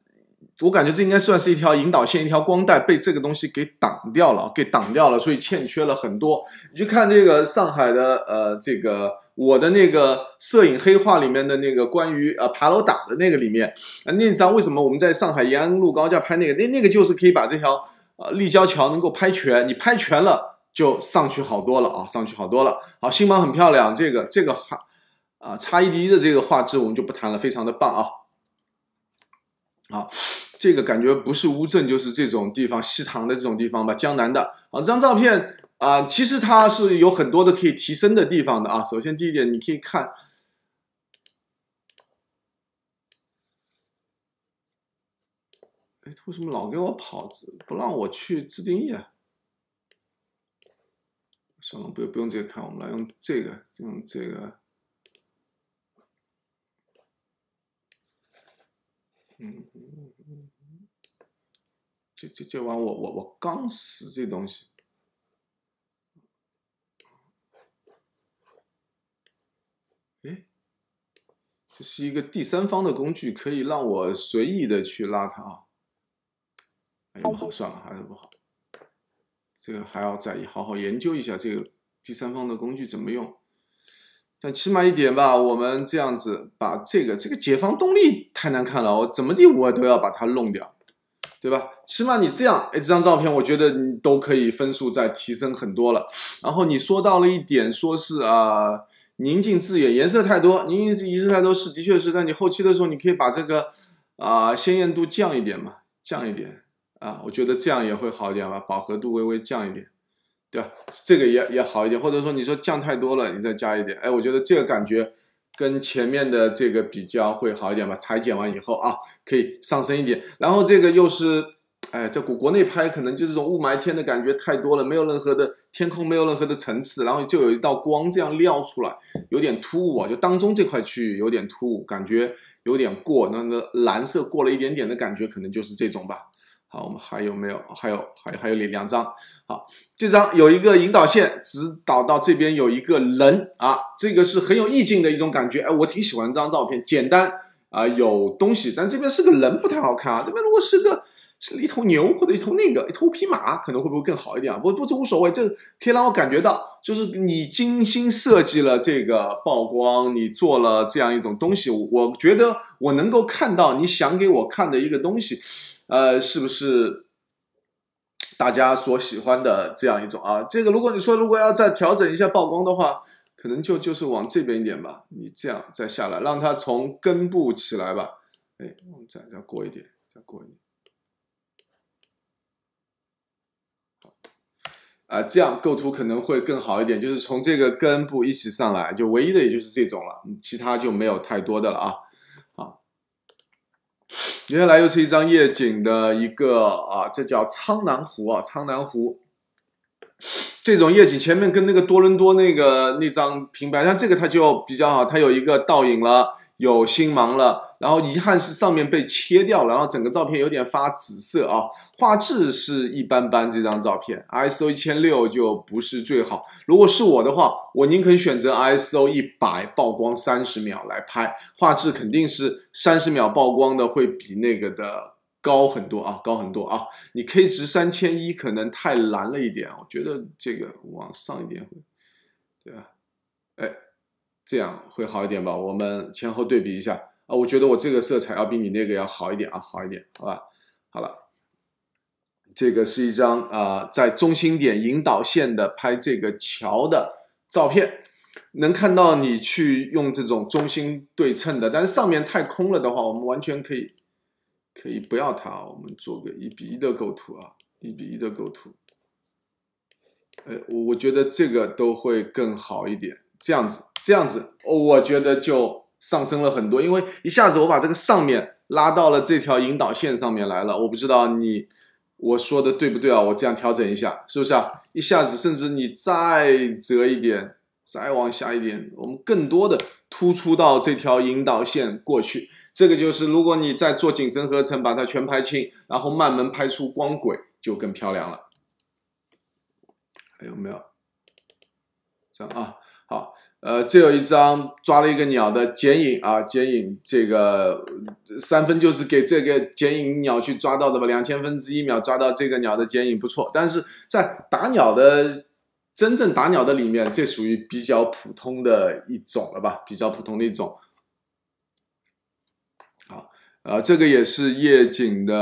[SPEAKER 1] 我感觉这应该算是一条引导线，一条光带被这个东西给挡掉了，给挡掉了，所以欠缺了很多。你去看这个上海的呃，这个我的那个摄影黑话里面的那个关于呃爬楼打的那个里面那张为什么我们在上海延安路高架拍那个那那个就是可以把这条。啊，立交桥能够拍全，你拍全了就上去好多了啊，上去好多了。好，新芒很漂亮，这个这个哈，啊，差异级的这个画质我们就不谈了，非常的棒啊。啊，这个感觉不是乌镇就是这种地方，西塘的这种地方吧，江南的。啊，这张照片啊，其实它是有很多的可以提升的地方的啊。首先第一点，你可以看。哎，为什么老给我跑，不让我去自定义啊？算了，不不用这个看，我们来用这个，用这个。嗯这这这玩意我我我刚死这东西。哎，这是一个第三方的工具，可以让我随意的去拉它啊。不好算了，还是不好。这个还要再好好研究一下这个第三方的工具怎么用。但起码一点吧，我们这样子把这个这个解放动力太难看了，我怎么地我都要把它弄掉，对吧？起码你这样，哎，这张照片我觉得你都可以分数再提升很多了。然后你说到了一点，说是啊，宁静致远，颜色太多，宁远，颜色太多是的确，是但你后期的时候你可以把这个啊鲜艳度降一点嘛，降一点。啊，我觉得这样也会好一点吧，饱和度微微降一点，对吧？这个也也好一点，或者说你说降太多了，你再加一点。哎，我觉得这个感觉跟前面的这个比较会好一点吧。裁剪完以后啊，可以上升一点。然后这个又是，哎，在国国内拍可能就是这种雾霾天的感觉太多了，没有任何的天空，没有任何的层次，然后就有一道光这样亮出来，有点突兀，啊，就当中这块区域有点突兀，感觉有点过，那那蓝色过了一点点的感觉，可能就是这种吧。啊，我们还有没有？还有，还还有两两张。好，这张有一个引导线，指导到这边有一个人啊，这个是很有意境的一种感觉。哎，我挺喜欢这张照片，简单啊，有东西，但这边是个人不太好看啊。这边如果是个是一头牛或者一头那个一头匹马，可能会不会更好一点啊？不，不这无所谓，这可以让我感觉到，就是你精心设计了这个曝光，你做了这样一种东西，我觉得我能够看到你想给我看的一个东西。呃，是不是大家所喜欢的这样一种啊？这个，如果你说如果要再调整一下曝光的话，可能就就是往这边一点吧。你这样再下来，让它从根部起来吧。哎，我们再再过一点，再过一点。啊，这样构图可能会更好一点，就是从这个根部一起上来，就唯一的也就是这种了，其他就没有太多的了啊。接下来又是一张夜景的一个啊，这叫苍南湖啊，苍南湖这种夜景，前面跟那个多伦多那个那张平白，但这个它就比较好，它有一个倒影了。有星芒了，然后遗憾是上面被切掉了，然后整个照片有点发紫色啊，画质是一般般。这张照片 ISO 一千六就不是最好，如果是我的话，我宁肯选择 ISO 一百，曝光三十秒来拍，画质肯定是三十秒曝光的会比那个的高很多啊，高很多啊。你 K 值三千一可能太蓝了一点，我觉得这个往上一点会，对吧？哎。这样会好一点吧？我们前后对比一下啊，我觉得我这个色彩要比你那个要好一点啊，好一点，好吧？好了，这个是一张啊，在中心点引导线的拍这个桥的照片，能看到你去用这种中心对称的，但是上面太空了的话，我们完全可以可以不要它啊，我们做个一比一的构图啊，一比一的构图。哎，我我觉得这个都会更好一点。这样子，这样子，我觉得就上升了很多，因为一下子我把这个上面拉到了这条引导线上面来了。我不知道你我说的对不对啊？我这样调整一下，是不是啊？一下子，甚至你再折一点，再往下一点，我们更多的突出到这条引导线过去。这个就是，如果你在做景深合成，把它全拍清，然后慢门拍出光轨，就更漂亮了。还有没有？这样啊。好，呃，这有一张抓了一个鸟的剪影啊，剪影，这个三分就是给这个剪影鸟去抓到的吧，两千分之一秒抓到这个鸟的剪影不错，但是在打鸟的真正打鸟的里面，这属于比较普通的一种了吧，比较普通的一种。好，呃，这个也是夜景的，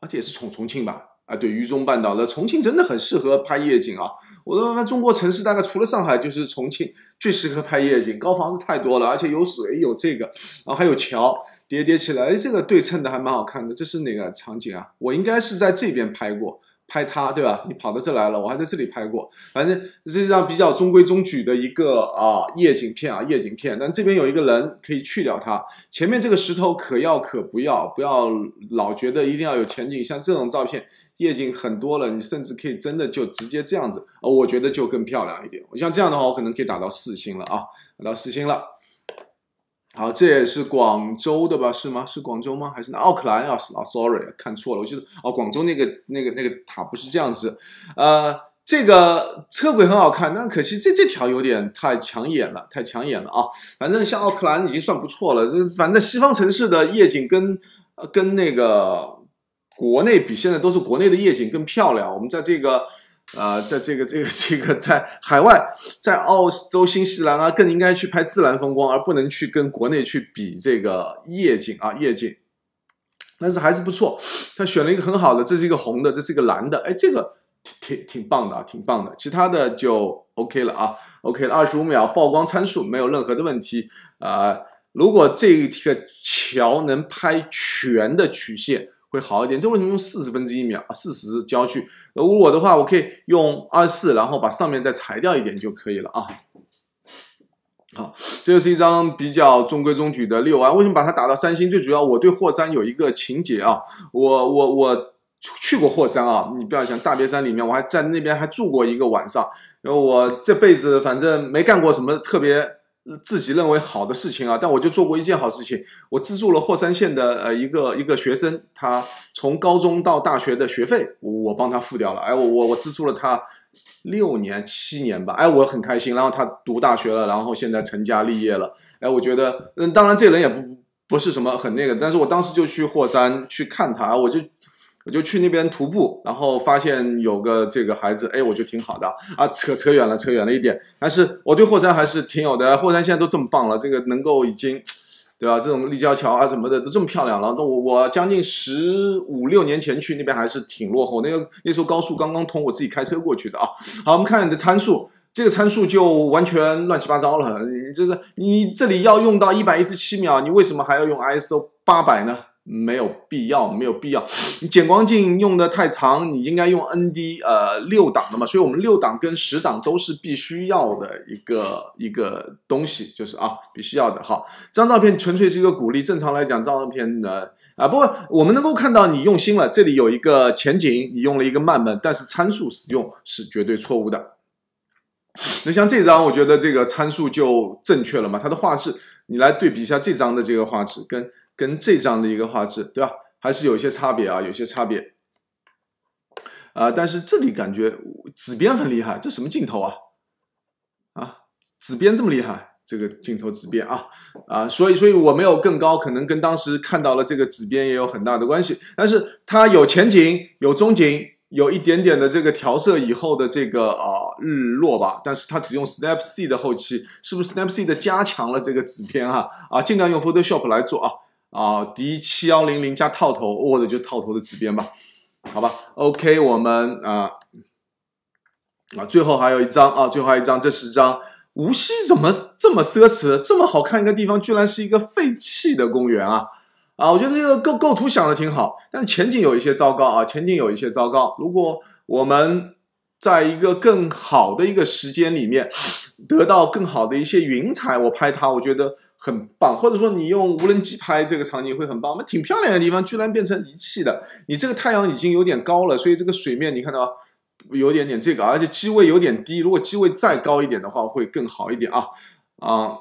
[SPEAKER 1] 而且也是重重庆吧。啊，对渝中半岛的重庆真的很适合拍夜景啊！我都看中国城市大概除了上海就是重庆最适合拍夜景，高房子太多了，而且有水有这个，然后还有桥叠叠起来，这个对称的还蛮好看的。这是哪个场景啊？我应该是在这边拍过，拍它对吧？你跑到这来了，我还在这里拍过。反正这张比较中规中矩的一个啊夜景片啊夜景片，但这边有一个人可以去掉它，前面这个石头可要可不要，不要老觉得一定要有前景，像这种照片。夜景很多了，你甚至可以真的就直接这样子，呃，我觉得就更漂亮一点。我像这样的话，我可能可以打到四星了啊，打到四星了。好，这也是广州的吧？是吗？是广州吗？还是奥克兰啊？啊，sorry，看错了，我记得哦，广州那个那个那个塔不是这样子，呃，这个车轨很好看，但可惜这这条有点太抢眼了，太抢眼了啊。反正像奥克兰已经算不错了，就反正西方城市的夜景跟呃跟那个。国内比现在都是国内的夜景更漂亮。我们在这个，呃，在这个、这个、这个，在海外，在澳洲、新西兰啊，更应该去拍自然风光，而不能去跟国内去比这个夜景啊，夜景。但是还是不错，他选了一个很好的，这是一个红的，这是一个蓝的，哎，这个挺挺挺棒的啊，挺棒的。其他的就 OK 了啊，OK 了。二十五秒曝光参数没有任何的问题啊。如果这个桥能拍全的曲线。会好一点，这为什么用四十分之一秒啊？四十焦距，果我的话，我可以用二十四，然后把上面再裁掉一点就可以了啊。好，这又是一张比较中规中矩的六啊。为什么把它打到三星？最主要我对霍山有一个情节啊，我我我去过霍山啊，你不要想大别山里面，我还在那边还住过一个晚上，然后我这辈子反正没干过什么特别。自己认为好的事情啊，但我就做过一件好事情，我资助了霍山县的呃一个一个学生，他从高中到大学的学费，我帮他付掉了，哎，我我我资助了他六年七年吧，哎，我很开心，然后他读大学了，然后现在成家立业了，哎，我觉得，嗯，当然这人也不不是什么很那个，但是我当时就去霍山去看他，我就。我就去那边徒步，然后发现有个这个孩子，哎，我觉得挺好的啊。扯扯远了，扯远了一点。但是我对霍山还是挺有的，霍山现在都这么棒了，这个能够已经，对吧？这种立交桥啊什么的都这么漂亮了。那我我将近十五六年前去那边还是挺落后，那个那时候高速刚刚通，我自己开车过去的啊。好，我们看你的参数，这个参数就完全乱七八糟了。你这是你这里要用到一百一十七秒，你为什么还要用 ISO 八百呢？没有必要，没有必要。你减光镜用的太长，你应该用 ND 呃六档的嘛，所以我们六档跟十档都是必须要的一个一个东西，就是啊，必须要的。好，这张照片纯粹是一个鼓励。正常来讲，照片呢啊，不过我们能够看到你用心了。这里有一个前景，你用了一个慢门，但是参数使用是绝对错误的。那像这张，我觉得这个参数就正确了嘛。它的画质，你来对比一下这张的这个画质跟。跟这张的一个画质，对吧？还是有些差别啊，有些差别。啊，但是这里感觉紫边很厉害，这什么镜头啊？啊，紫边这么厉害，这个镜头紫边啊啊，所以所以我没有更高，可能跟当时看到了这个紫边也有很大的关系。但是它有前景，有中景，有一点点的这个调色以后的这个啊日落吧。但是它只用 Snapseed 的后期，是不是 Snapseed 加强了这个紫边啊？啊，尽量用 Photoshop 来做啊。啊，D 七幺零零加套头，或者就套头的直边吧，好吧，OK，我们啊啊，最后还有一张啊，最后还一张，这是张无锡怎么这么奢侈，这么好看一个地方，居然是一个废弃的公园啊啊，我觉得这个构构图想的挺好，但前景有一些糟糕啊，前景有一些糟糕，如果我们。在一个更好的一个时间里面，得到更好的一些云彩，我拍它，我觉得很棒。或者说，你用无人机拍这个场景会很棒。我们挺漂亮的地方居然变成仪器的。你这个太阳已经有点高了，所以这个水面你看到有点点这个，而且机位有点低。如果机位再高一点的话，会更好一点啊啊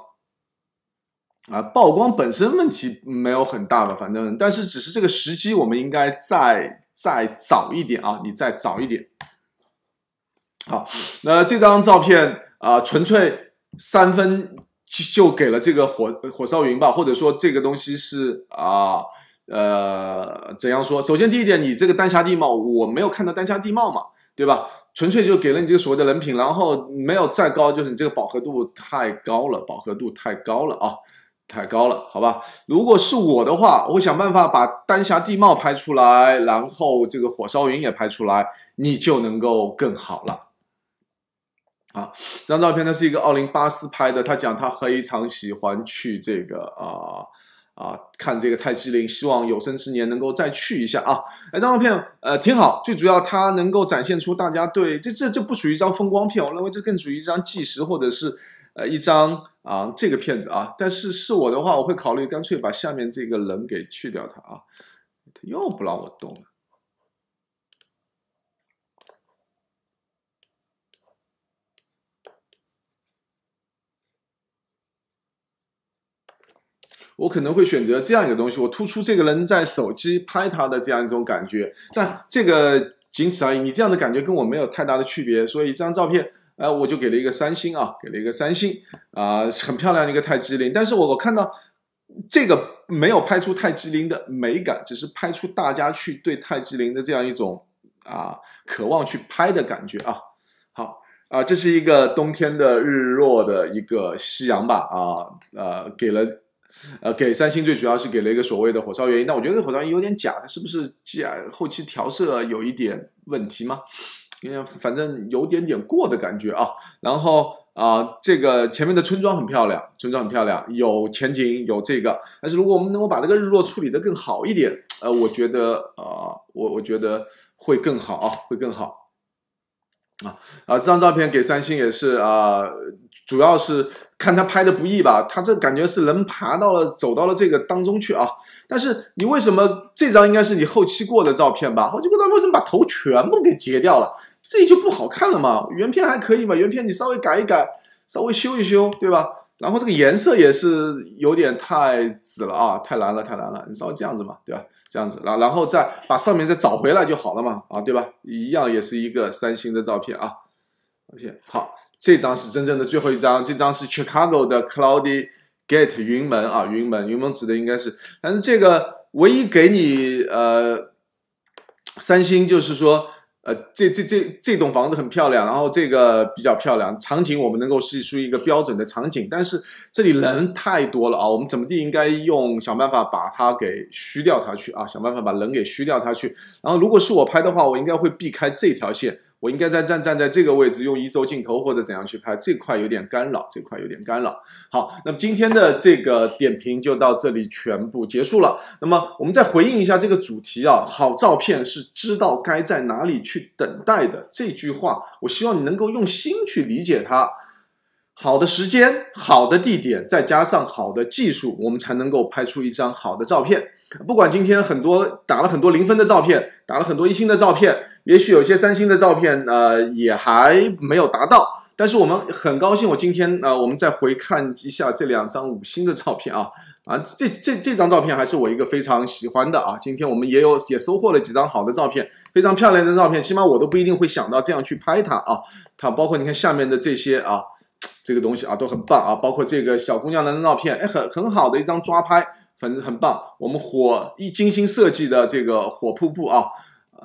[SPEAKER 1] 啊！曝光本身问题没有很大了，反正，但是只是这个时机，我们应该再再早一点啊，你再早一点。好，那这张照片啊，纯粹三分就给了这个火火烧云吧，或者说这个东西是啊，呃，怎样说？首先第一点，你这个丹霞地貌我没有看到丹霞地貌嘛，对吧？纯粹就给了你这个所谓的人品，然后没有再高，就是你这个饱和度太高了，饱和度太高了啊，太高了，好吧？如果是我的话，我会想办法把丹霞地貌拍出来，然后这个火烧云也拍出来，你就能够更好了。啊，这张照片呢是一个奥林巴斯拍的。他讲他非常喜欢去这个啊啊看这个泰姬陵，希望有生之年能够再去一下啊。哎，这张照片呃挺好，最主要它能够展现出大家对这这这不属于一张风光片，我认为这更属于一张纪实或者是呃一张啊这个片子啊。但是是我的话，我会考虑干脆把下面这个人给去掉它啊，他又不让我动。了。我可能会选择这样一个东西，我突出这个人在手机拍他的这样一种感觉，但这个仅此而已。你这样的感觉跟我没有太大的区别，所以一张照片，哎，我就给了一个三星啊，给了一个三星啊，很漂亮的一个泰姬陵，但是我我看到这个没有拍出泰姬陵的美感，只是拍出大家去对泰姬陵的这样一种啊渴望去拍的感觉啊。好啊，这是一个冬天的日落的一个夕阳吧啊，呃，给了。呃，给三星最主要是给了一个所谓的火烧原因，那我觉得这火烧原因有点假，它是不是假？后期调色有一点问题吗？因为反正有点点过的感觉啊。然后啊，这个前面的村庄很漂亮，村庄很漂亮，有前景，有这个。但是如果我们能够把这个日落处理得更好一点，呃，我觉得啊，我我觉得会更好啊，会更好。啊啊！这张照片给三星也是啊，主要是看他拍的不易吧。他这感觉是能爬到了，走到了这个当中去啊。但是你为什么这张应该是你后期过的照片吧？后期过的为什么把头全部给截掉了？这就不好看了嘛？原片还可以嘛？原片你稍微改一改，稍微修一修，对吧？然后这个颜色也是有点太紫了啊，太蓝了，太蓝了。你稍微这样子嘛，对吧？这样子，然然后再把上面再找回来就好了嘛，啊，对吧？一样也是一个三星的照片啊。OK，好，这张是真正的最后一张，这张是 Chicago 的 Cloudy Gate 云门啊，云门，云门指的应该是，但是这个唯一给你呃三星就是说。呃，这这这这栋房子很漂亮，然后这个比较漂亮，场景我们能够是出一个标准的场景，但是这里人太多了啊，我们怎么地应该用想办法把它给虚掉它去啊，想办法把人给虚掉它去。然后如果是我拍的话，我应该会避开这条线。我应该在站站在这个位置，用移轴镜头或者怎样去拍这块有点干扰，这块有点干扰。好，那么今天的这个点评就到这里全部结束了。那么我们再回应一下这个主题啊，好照片是知道该在哪里去等待的。这句话，我希望你能够用心去理解它。好的时间、好的地点，再加上好的技术，我们才能够拍出一张好的照片。不管今天很多打了很多零分的照片，打了很多一星的照片。也许有些三星的照片，呃，也还没有达到，但是我们很高兴。我今天，呃，我们再回看一下这两张五星的照片啊，啊，这这这张照片还是我一个非常喜欢的啊。今天我们也有也收获了几张好的照片，非常漂亮的照片，起码我都不一定会想到这样去拍它啊。它包括你看下面的这些啊，这个东西啊都很棒啊，包括这个小姑娘的照片，哎，很很好的一张抓拍，很很棒。我们火一精心设计的这个火瀑布啊。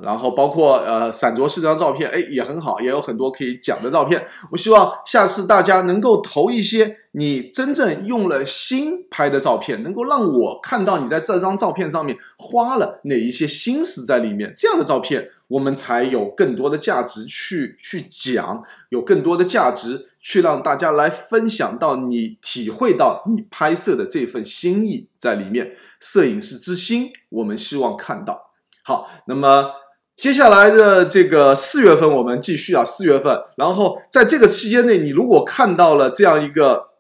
[SPEAKER 1] 然后包括呃，闪卓这张照片，哎，也很好，也有很多可以讲的照片。我希望下次大家能够投一些你真正用了心拍的照片，能够让我看到你在这张照片上面花了哪一些心思在里面。这样的照片，我们才有更多的价值去去讲，有更多的价值去让大家来分享到你体会到你拍摄的这份心意在里面。摄影师之心，我们希望看到。好，那么。接下来的这个四月份，我们继续啊，四月份。然后在这个期间内，你如果看到了这样一个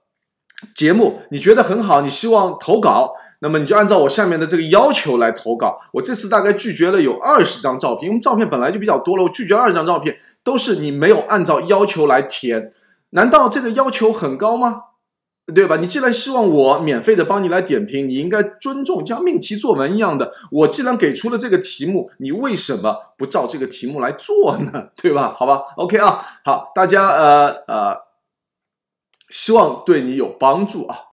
[SPEAKER 1] 节目，你觉得很好，你希望投稿，那么你就按照我下面的这个要求来投稿。我这次大概拒绝了有二十张照片，因为照片本来就比较多了，我拒绝二十张照片都是你没有按照要求来填。难道这个要求很高吗？对吧？你既然希望我免费的帮你来点评，你应该尊重，像命题作文一样的。我既然给出了这个题目，你为什么不照这个题目来做呢？对吧？好吧，OK 啊，好，大家呃呃，希望对你有帮助啊。